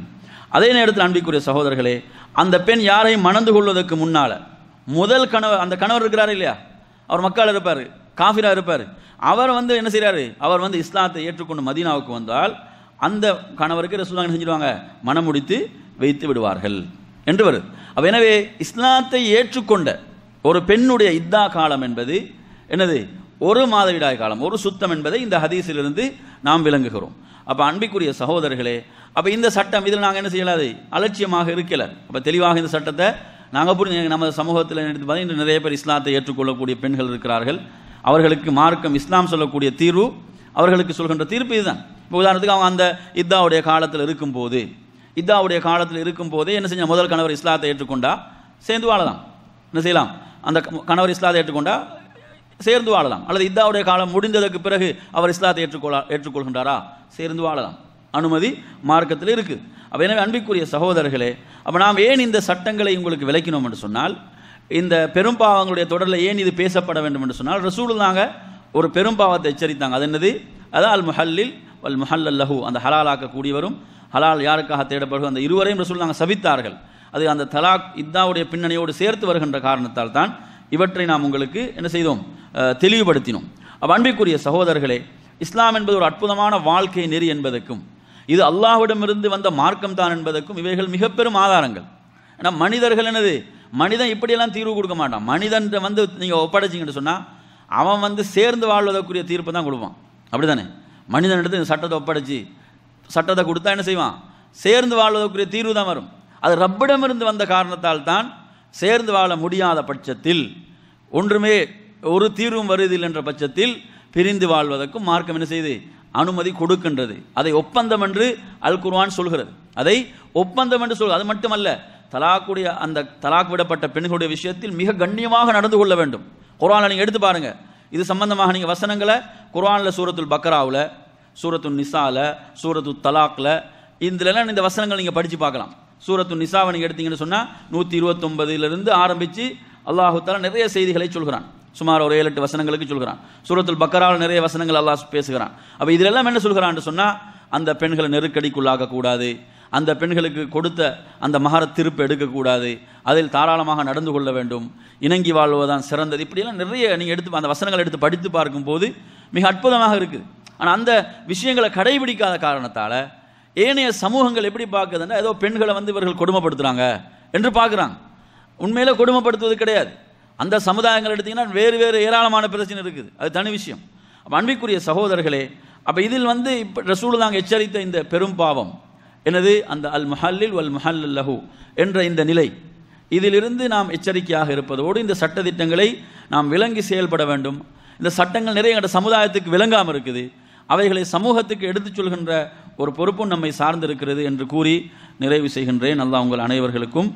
அதே நேரத்தில் அன்பிக்குரிய சகோதரர்களே அந்த பெண் யாரையும் மணந்து கொள்வதற்கு முன்னால் முதல் கணவர் அந்த கணவர் இருக்கிறார் இல்லையா அவர் மக்கள் இருப்பார் காஃபிராக இருப்பார் அவர் வந்து என்ன செய்கிறாரு அவர் வந்து இஸ்லாத்தை ஏற்றுக்கொண்டு மதீனாவுக்கு வந்தால் அந்த கணவருக்கு ரசூல்லா என்ன செஞ்சிருவாங்க மனம் முடித்து வைத்து விடுவார்கள் என்று வருது அப்போ எனவே இஸ்லாத்தை ஏற்றுக்கொண்ட ஒரு பெண்ணுடைய இத்தா காலம் என்பது என்னது ஒரு மாதவிடாய் காலம் ஒரு சுத்தம் என்பதை இந்த ஹதீஸிலிருந்து நாம் விளங்குகிறோம் அப்போ அன்பிக்குரிய சகோதரர்களே அப்போ இந்த சட்டம் இதில் நாங்கள் என்ன செய்யலாது அலட்சியமாக இருக்கலை அப்போ தெளிவாக இந்த சட்டத்தை நாங்கள் புரிஞ்சு நம்ம சமூகத்தில் எடுத்து பார்த்தீங்கன்னா நிறைய பேர் இஸ்லாத்தை ஏற்றுக்கொள்ளக்கூடிய பெண்கள் இருக்கிறார்கள் அவர்களுக்கு மார்க்கம் இஸ்லாம் சொல்லக்கூடிய தீர்வு அவர்களுக்கு சொல்கின்ற தீர்ப்பு இதுதான் இப்போ உதாரணத்துக்கு அவங்க அந்த இத்தாவுடைய காலத்தில் இருக்கும்போது இத்தாவுடைய காலத்தில் இருக்கும்போது என்ன செஞ்ச முதல் கணவர் இஸ்லாத்தை ஏற்றுக்கொண்டா சேர்ந்து வாழலாம் என்ன செய்யலாம் அந்த கணவர் இஸ்லாத்தை ஏற்றுக்கொண்டா சேர்ந்து வாழலாம் அல்லது இத்தாவுடைய காலம் முடிந்ததற்கு பிறகு அவர் இஸ்லாத்தை ஏற்றுக்கொள்ள ஏற்றுக்கொள்கின்றாரா சேர்ந்து வாழலாம் அனுமதி மார்க்கத்தில் இருக்குது அப்போ எனவே அன்பிற்குரிய சகோதரர்களே அப்போ நாம் ஏன் இந்த சட்டங்களை உங்களுக்கு விளக்கினோம் என்று சொன்னால் இந்த பெரும்பாவங்களுடைய தொடரில் ஏன் இது பேசப்பட வேண்டும் என்று சொன்னால் ரசூல் தாங்க ஒரு பெரும்பாவத்தை எச்சரித்தாங்க அது என்னது அது அல் முஹல்லில் அல் முஹல்லஹு அந்த ஹலாலாக்கக்கூடியவரும் ஹலால் யாருக்காக தேடப்படுகிறோம் அந்த இருவரையும் ரசூல் நாங்கள் சவித்தார்கள் அது அந்த தலாக் இத்தாவுடைய பின்னணியோடு சேர்த்து வருகின்ற காரணத்தால் தான் இவற்றை நாம் உங்களுக்கு என்ன செய்தோம் தெளிவுபடுத்தினோம் அப்போ அன்பிற்குரிய சகோதரர்களே இஸ்லாம் என்பது ஒரு அற்புதமான வாழ்க்கை நெறி என்பதற்கும் இது அல்லாஹ்விடமிருந்து வந்த மார்க்கம் தான் என்பதற்கும் இவைகள் மிக பெரும் ஆதாரங்கள் ஏன்னா மனிதர்கள் என்னது மனிதன் இப்படியெல்லாம் தீர்வு கொடுக்க மாட்டான் மனிதன்ட்ட வந்து நீங்கள் ஒப்படைச்சிங்கன்னு சொன்னால் அவன் வந்து சேர்ந்து வாழ்வதற்குரிய தீர்ப்பு தான் கொடுப்பான் அப்படி தானே மனிதன் எடுத்து சட்டத்தை ஒப்படைச்சி சட்டத்தை கொடுத்தா என்ன செய்வான் சேர்ந்து வாழ்வதற்குரிய தீர்வு தான் வரும் அது ரப்பிடமிருந்து வந்த காரணத்தால் தான் சேர்ந்து வாழ முடியாத பட்சத்தில் ஒன்றுமே ஒரு தீர்வும் வருதில் என்ற பட்சத்தில் பிரிந்து வாழ்வதற்கும் மார்க்கம் என்ன செய்து அனுமதி கொடுக்கின்றது அதை ஒப்பந்தம் என்று அல் குர்வான் சொல்கிறது அதை ஒப்பந்தம் என்று சொல் அது மட்டுமல்ல தலாக்குடைய அந்த தலாக் விடப்பட்ட பெண்களுடைய விஷயத்தில் மிக கண்ணியமாக நடந்து கொள்ள வேண்டும் குரானில் நீங்கள் எடுத்து பாருங்கள் இது சம்பந்தமாக நீங்கள் வசனங்களை குரானில் சூரத்துல் பக்ராவில் சூரத்து நிசாவில் சூரத்து தலாக்கில் இதுலலாம் இந்த வசனங்கள் நீங்கள் படித்து பார்க்கலாம் சூரத்து நிசாவை நீங்கள் எடுத்தீங்கன்னு சொன்னால் நூற்றி இருபத்தொம்பதுலேருந்து ஆரம்பித்து தலா நிறைய செய்திகளை சொல்கிறான் சுமார் ஒரு ஏழு எட்டு வசனங்களுக்கு சொல்கிறான் சூரத்துல் பக்கராவில் நிறைய வசனங்கள் அல்லாஹ் பேசுகிறான் அப்போ இதிலெல்லாம் என்ன சொல்கிறான்னு சொன்னால் அந்த பெண்களை நெருக்கடிக்குள்ளாக கூடாது அந்த பெண்களுக்கு கொடுத்த அந்த மகர திருப்பு எடுக்கக்கூடாது அதில் தாராளமாக நடந்து கொள்ள வேண்டும் இணங்கி வாழ்வதான் சிறந்தது இப்படியெல்லாம் நிறைய நீங்கள் எடுத்து அந்த வசனங்களை எடுத்து படித்து பார்க்கும்போது மிக அற்புதமாக இருக்குது ஆனால் அந்த விஷயங்களை கடைபிடிக்காத காரணத்தால் ஏனைய சமூகங்கள் எப்படி பார்க்குதுன்னா ஏதோ பெண்களை வந்து இவர்கள் கொடுமைப்படுத்துகிறாங்க என்று பார்க்குறாங்க உண்மையில் கொடுமைப்படுத்துவது கிடையாது அந்த சமுதாயங்கள் எடுத்திங்கன்னா வேறு வேறு ஏராளமான பிரச்சனை இருக்குது அது தனி விஷயம் அன்பிக்குரிய சகோதரர்களே அப்போ இதில் வந்து இப்போ ரசூல் தாங்க எச்சரித்த இந்த பெரும் பாவம் எனது அந்த அல் முஹல்லில் வல் முஹல் லஹு என்ற இந்த நிலை இதிலிருந்து நாம் எச்சரிக்கையாக இருப்பதோடு இந்த சட்டத்திட்டங்களை நாம் விளங்கி செயல்பட வேண்டும் இந்த சட்டங்கள் நிறைய எங்கள் சமுதாயத்துக்கு விளங்காமல் இருக்குது அவைகளை சமூகத்துக்கு எடுத்துச் சொல்கின்ற ஒரு பொறுப்பும் நம்மை சார்ந்திருக்கிறது என்று கூறி நிறைவு செய்கின்றேன் நல்லா உங்கள் அனைவர்களுக்கும்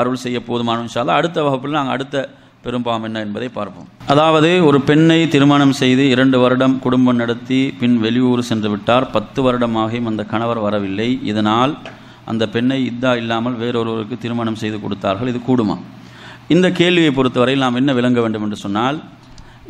அருள் செய்ய போதுமான அடுத்த வகுப்பில் நாங்கள் அடுத்த பெரும்பாம் என்ன என்பதை பார்ப்போம் அதாவது ஒரு பெண்ணை திருமணம் செய்து இரண்டு வருடம் குடும்பம் நடத்தி பின் வெளியூர் சென்று விட்டார் பத்து வருடமாகியும் அந்த கணவர் வரவில்லை இதனால் அந்த பெண்ணை இத்தா இல்லாமல் வேறொருவருக்கு திருமணம் செய்து கொடுத்தார்கள் இது கூடுமா இந்த கேள்வியை பொறுத்தவரையில் நாம் என்ன விளங்க வேண்டும் என்று சொன்னால்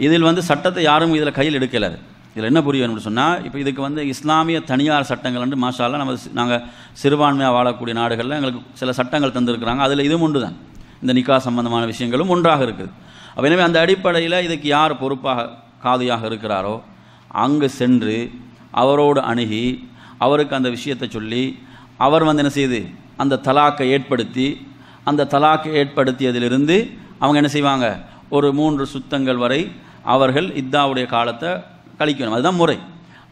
இதில் வந்து சட்டத்தை யாரும் இதில் கையில் எடுக்கலை இதில் என்ன புரிய வேணும்னு சொன்னால் இப்போ இதுக்கு வந்து இஸ்லாமிய தனியார் சட்டங்கள் என்று மாஷாலாம் நம்ம நாங்கள் சிறுபான்மையாக வாழக்கூடிய நாடுகளில் எங்களுக்கு சில சட்டங்கள் தந்திருக்கிறாங்க அதில் இதுவும் உண்டு தான் இந்த நிக்கா சம்பந்தமான விஷயங்களும் ஒன்றாக இருக்குது அப்போ எனவே அந்த அடிப்படையில் இதுக்கு யார் பொறுப்பாக காதியாக இருக்கிறாரோ அங்கு சென்று அவரோடு அணுகி அவருக்கு அந்த விஷயத்தை சொல்லி அவர் வந்து என்ன செய்து அந்த தலாக்கை ஏற்படுத்தி அந்த தலாக்கை ஏற்படுத்தியதிலிருந்து அவங்க என்ன செய்வாங்க ஒரு மூன்று சுத்தங்கள் வரை அவர்கள் இத்தாவுடைய காலத்தை கழிக்கணும் அதுதான் முறை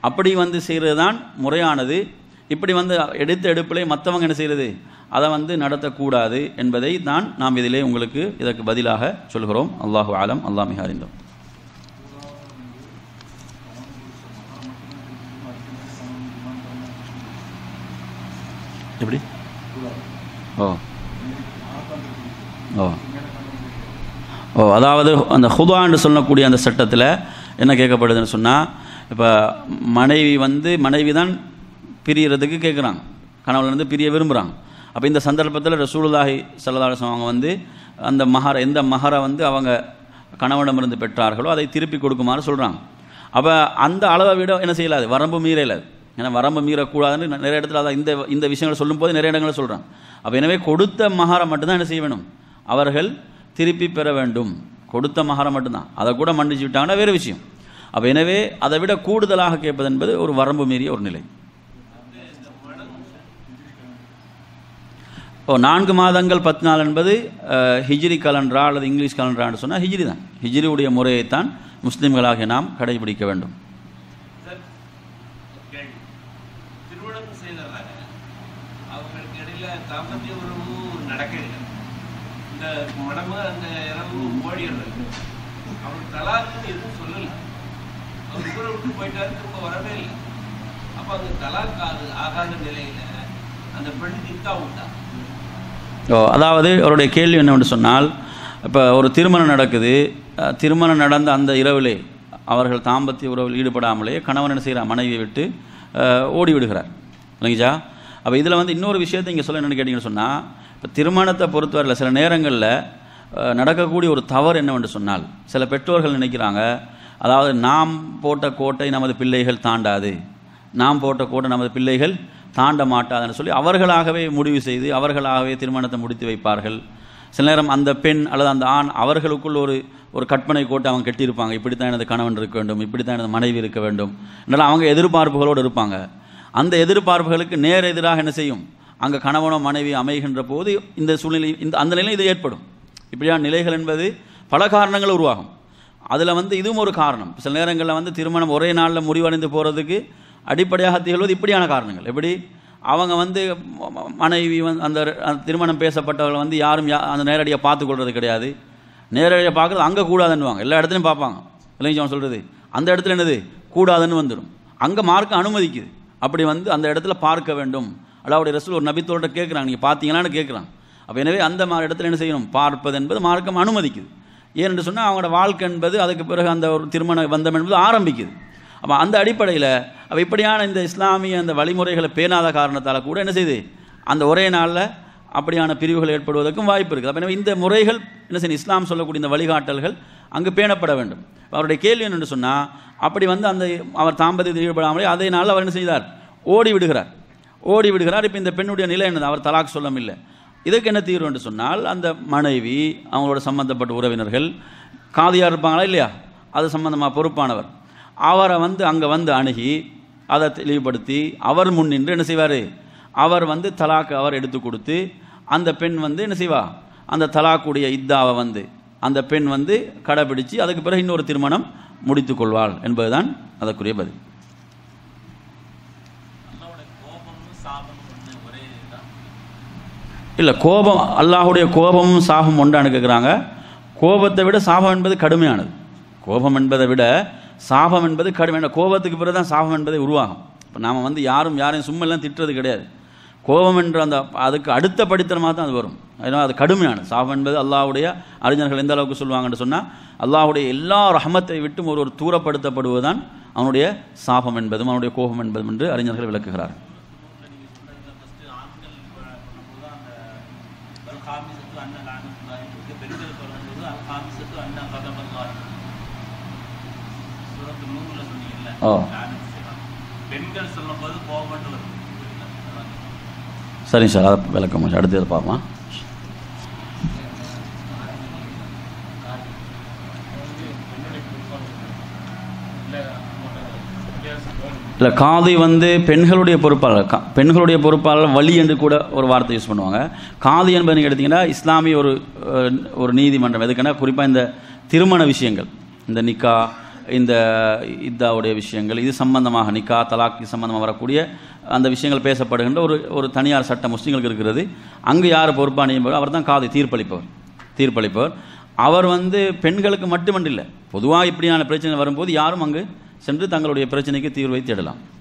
அப்படி வந்து செய்கிறது தான் முறையானது இப்படி வந்து எடுத்த எடுப்பிலே மற்றவங்க என்ன செய்கிறது அதை வந்து நடத்தக்கூடாது என்பதை தான் நாம் இதிலே உங்களுக்கு இதற்கு பதிலாக சொல்கிறோம் அல்லாஹு ஆலம் அல்லாஹ் மிக அறிந்தோம் எப்படி ஓ ஓ ஓ அதாவது அந்த ஹுதான்னு சொல்லக்கூடிய அந்த சட்டத்தில் என்ன கேட்கப்படுதுன்னு சொன்னால் இப்போ மனைவி வந்து மனைவி தான் பிரியறதுக்கு கேட்குறாங்க கணவன்லேருந்து பிரிய விரும்புகிறாங்க அப்போ இந்த சந்தர்ப்பத்தில் ரசூலுல்லாஹி சல்லாசம் அவங்க வந்து அந்த மகர எந்த மஹரை வந்து அவங்க கணவனமிருந்து பெற்றார்களோ அதை திருப்பி கொடுக்குமாறு சொல்கிறாங்க அப்போ அந்த அளவை விட என்ன செய்யலாது வரம்பு மீறலாது ஏன்னா வரம்பு மீறக்கூடாதுன்னு நிறைய இடத்துல அதான் இந்த இந்த விஷயங்களை சொல்லும்போது நிறைய இடங்களை சொல்கிறாங்க அப்போ எனவே கொடுத்த மகாரை மட்டும்தான் என்ன செய்ய வேணும் அவர்கள் திருப்பி பெற வேண்டும் கொடுத்த மகாரை மட்டும்தான் அதை கூட மன்னிச்சு விட்டாங்கன்னா வேறு விஷயம் அப்போ எனவே அதை விட கூடுதலாக கேட்பது என்பது ஒரு வரம்பு மீறிய ஒரு நிலை ஓ நான்கு மாதங்கள் பத்து நாள் என்பது ஹிஜ்ரி கலண்டரா அல்லது இங்கிலீஷ் கலண்டரான்னு சொன்னால் ஹிஜ்ரி தான் ஹிஜ்ரியுடைய முறையைத்தான் முஸ்லீம்களாகிய நாம் கடைபிடிக்க வேண்டும் அந்த பெண் உண்டா ஓ அதாவது அவருடைய கேள்வி என்னவென்று சொன்னால் இப்போ ஒரு திருமணம் நடக்குது திருமணம் நடந்த அந்த இரவிலே அவர்கள் தாம்பத்திய உறவில் ஈடுபடாமலே கணவன் என்ன செய்கிறார் மனைவியை விட்டு ஓடி விடுகிறார் இல்லைங்கஜா அப்போ இதில் வந்து இன்னொரு விஷயத்தை இங்கே சொல்ல என்னென்னு கேட்டிங்கன்னு சொன்னால் இப்போ திருமணத்தை பொறுத்தவரையில் சில நேரங்களில் நடக்கக்கூடிய ஒரு தவறு என்னவென்று சொன்னால் சில பெற்றோர்கள் நினைக்கிறாங்க அதாவது நாம் போட்ட கோட்டை நமது பிள்ளைகள் தாண்டாது நாம் போட்ட கோட்டை நமது பிள்ளைகள் தாண்ட மாட்டாதுன்னு சொல்லி அவர்களாகவே முடிவு செய்து அவர்களாகவே திருமணத்தை முடித்து வைப்பார்கள் சில நேரம் அந்த பெண் அல்லது அந்த ஆண் அவர்களுக்குள் ஒரு ஒரு கற்பனை கோட்டை அவங்க கட்டியிருப்பாங்க இப்படித்தான் எனது கணவன் இருக்க வேண்டும் இப்படித்தான் எனது மனைவி இருக்க வேண்டும் என்றால் அவங்க எதிர்பார்ப்புகளோடு இருப்பாங்க அந்த எதிர்பார்ப்புகளுக்கு நேர் எதிராக என்ன செய்யும் அங்கே கணவனோ மனைவி அமைகின்ற போது இந்த சூழ்நிலை இந்த அந்த நிலையில் இது ஏற்படும் இப்படியான நிலைகள் என்பது பல காரணங்கள் உருவாகும் அதில் வந்து இதுவும் ஒரு காரணம் சில நேரங்களில் வந்து திருமணம் ஒரே நாளில் முடிவடைந்து போகிறதுக்கு அடிப்படையாக திகழ்வது இப்படியான காரணங்கள் எப்படி அவங்க வந்து மனைவி வந்து அந்த திருமணம் பேசப்பட்டவர்கள் வந்து யாரும் யா அந்த நேரடியாக பார்த்துக்கொள்வது கிடையாது நேரடியாக பார்க்குறது அங்கே கூடாதுன்னுவாங்க எல்லா இடத்துலையும் பார்ப்பாங்க இல்லைங்க சொல்கிறது அந்த இடத்துல என்னது கூடாதுன்னு வந்துடும் அங்கே மார்க்க அனுமதிக்குது அப்படி வந்து அந்த இடத்துல பார்க்க வேண்டும் அல்லாவுடைய ரசூல் ஒரு நபித்தோட்ட கேட்குறாங்க நீங்கள் பார்த்தீங்களான்னு கேட்குறாங்க அப்போ எனவே அந்த மாதிரி இடத்துல என்ன செய்யணும் பார்ப்பது என்பது மார்க்கம் அனுமதிக்குது என்று சொன்னால் அவங்களோட வாழ்க்கை என்பது அதுக்கு பிறகு அந்த ஒரு திருமண பந்தம் என்பது ஆரம்பிக்குது அப்போ அந்த அடிப்படையில் அவள் இப்படியான இந்த இஸ்லாமிய அந்த வழிமுறைகளை பேணாத காரணத்தால் கூட என்ன செய்யுது அந்த ஒரே நாளில் அப்படியான பிரிவுகள் ஏற்படுவதற்கும் வாய்ப்பு இருக்குது அப்போ இந்த முறைகள் என்ன செய்யும் இஸ்லாம் சொல்லக்கூடிய இந்த வழிகாட்டல்கள் அங்கு பேணப்பட வேண்டும் அவருடைய கேள்வி என்னென்னு சொன்னால் அப்படி வந்து அந்த அவர் தாம்பத்தியத்தில் ஈடுபடாமலே அதே நாளில் அவர் என்ன செய்தார் ஓடி விடுகிறார் ஓடி விடுகிறார் இப்போ இந்த பெண்ணுடைய நிலை என்னது அவர் தலாக் சொல்லமில்லை இதற்கு என்ன தீர்வு என்று சொன்னால் அந்த மனைவி அவங்களோட சம்மந்தப்பட்ட உறவினர்கள் காதியாக இருப்பாங்களா இல்லையா அது சம்மந்தமாக பொறுப்பானவர் அவரை வந்து அங்கே வந்து அணுகி அதை தெளிவுபடுத்தி அவர் முன் நின்று என்ன செய்வார் அவர் வந்து தலாக்கு அவர் எடுத்து கொடுத்து அந்த பெண் வந்து என்ன செய்வா அந்த தலாக்குடைய இத்தாவை வந்து அந்த பெண் வந்து கடைபிடித்து அதுக்கு பிறகு இன்னொரு திருமணம் முடித்து கொள்வாள் என்பதுதான் அதற்குரிய பதில் இல்லை கோபம் அல்லாஹுடைய கோபமும் சாபம் ஒன்றான்னு கேட்குறாங்க கோபத்தை விட சாபம் என்பது கடுமையானது கோபம் என்பதை விட சாபம் என்பது கடுமையான கோபத்துக்கு பிறகு தான் சாபம் என்பதை உருவாகும் இப்போ நாம் வந்து யாரும் யாரையும் சும்மெல்லாம் திட்டுறது கிடையாது கோபம் என்ற அந்த அதுக்கு அடுத்த படித்தனமாக தான் அது வரும் ஏன்னா அது கடுமையான சாபம் என்பது அல்லாஹுடைய அறிஞர்கள் எந்த அளவுக்கு சொல்லுவாங்கன்னு சொன்னால் அல்லாஹுடைய எல்லா ரஹமத்தை விட்டும் ஒரு ஒரு தூரப்படுத்தப்படுவதுதான் அவனுடைய சாபம் என்பதும் அவனுடைய கோபம் என்பதும் என்று அறிஞர்கள் விளக்குகிறார்கள் பெண்கள் சரிங்க சார் அதை விளக்கம் அடுத்தது பார்க்கலாம் இல்லை காதை வந்து பெண்களுடைய பொறுப்பாளர் கா பெண்களுடைய பொறுப்பாளர் வழி என்று கூட ஒரு வார்த்தை யூஸ் பண்ணுவாங்க காது என்பது நீங்கள் எடுத்திங்கன்னா இஸ்லாமிய ஒரு ஒரு நீதிமன்றம் எதுக்குன்னா குறிப்பாக இந்த திருமண விஷயங்கள் இந்த நிக்கா இந்த இத்தாவுடைய விஷயங்கள் இது சம்பந்தமாக நிக்கா தலாக் சம்பந்தமாக வரக்கூடிய அந்த விஷயங்கள் பேசப்படுகின்ற ஒரு ஒரு தனியார் சட்டம் முஸ்லீம்களுக்கு இருக்கிறது அங்கு யார் பொறுப்பான அவர் தான் காதை தீர்ப்பளிப்பவர் தீர்ப்பளிப்பவர் அவர் வந்து பெண்களுக்கு மட்டுமன்றில்லை பொதுவாக இப்படியான பிரச்சனை வரும்போது யாரும் அங்கு சென்று தங்களுடைய பிரச்சனைக்கு தீர்வை தேடலாம்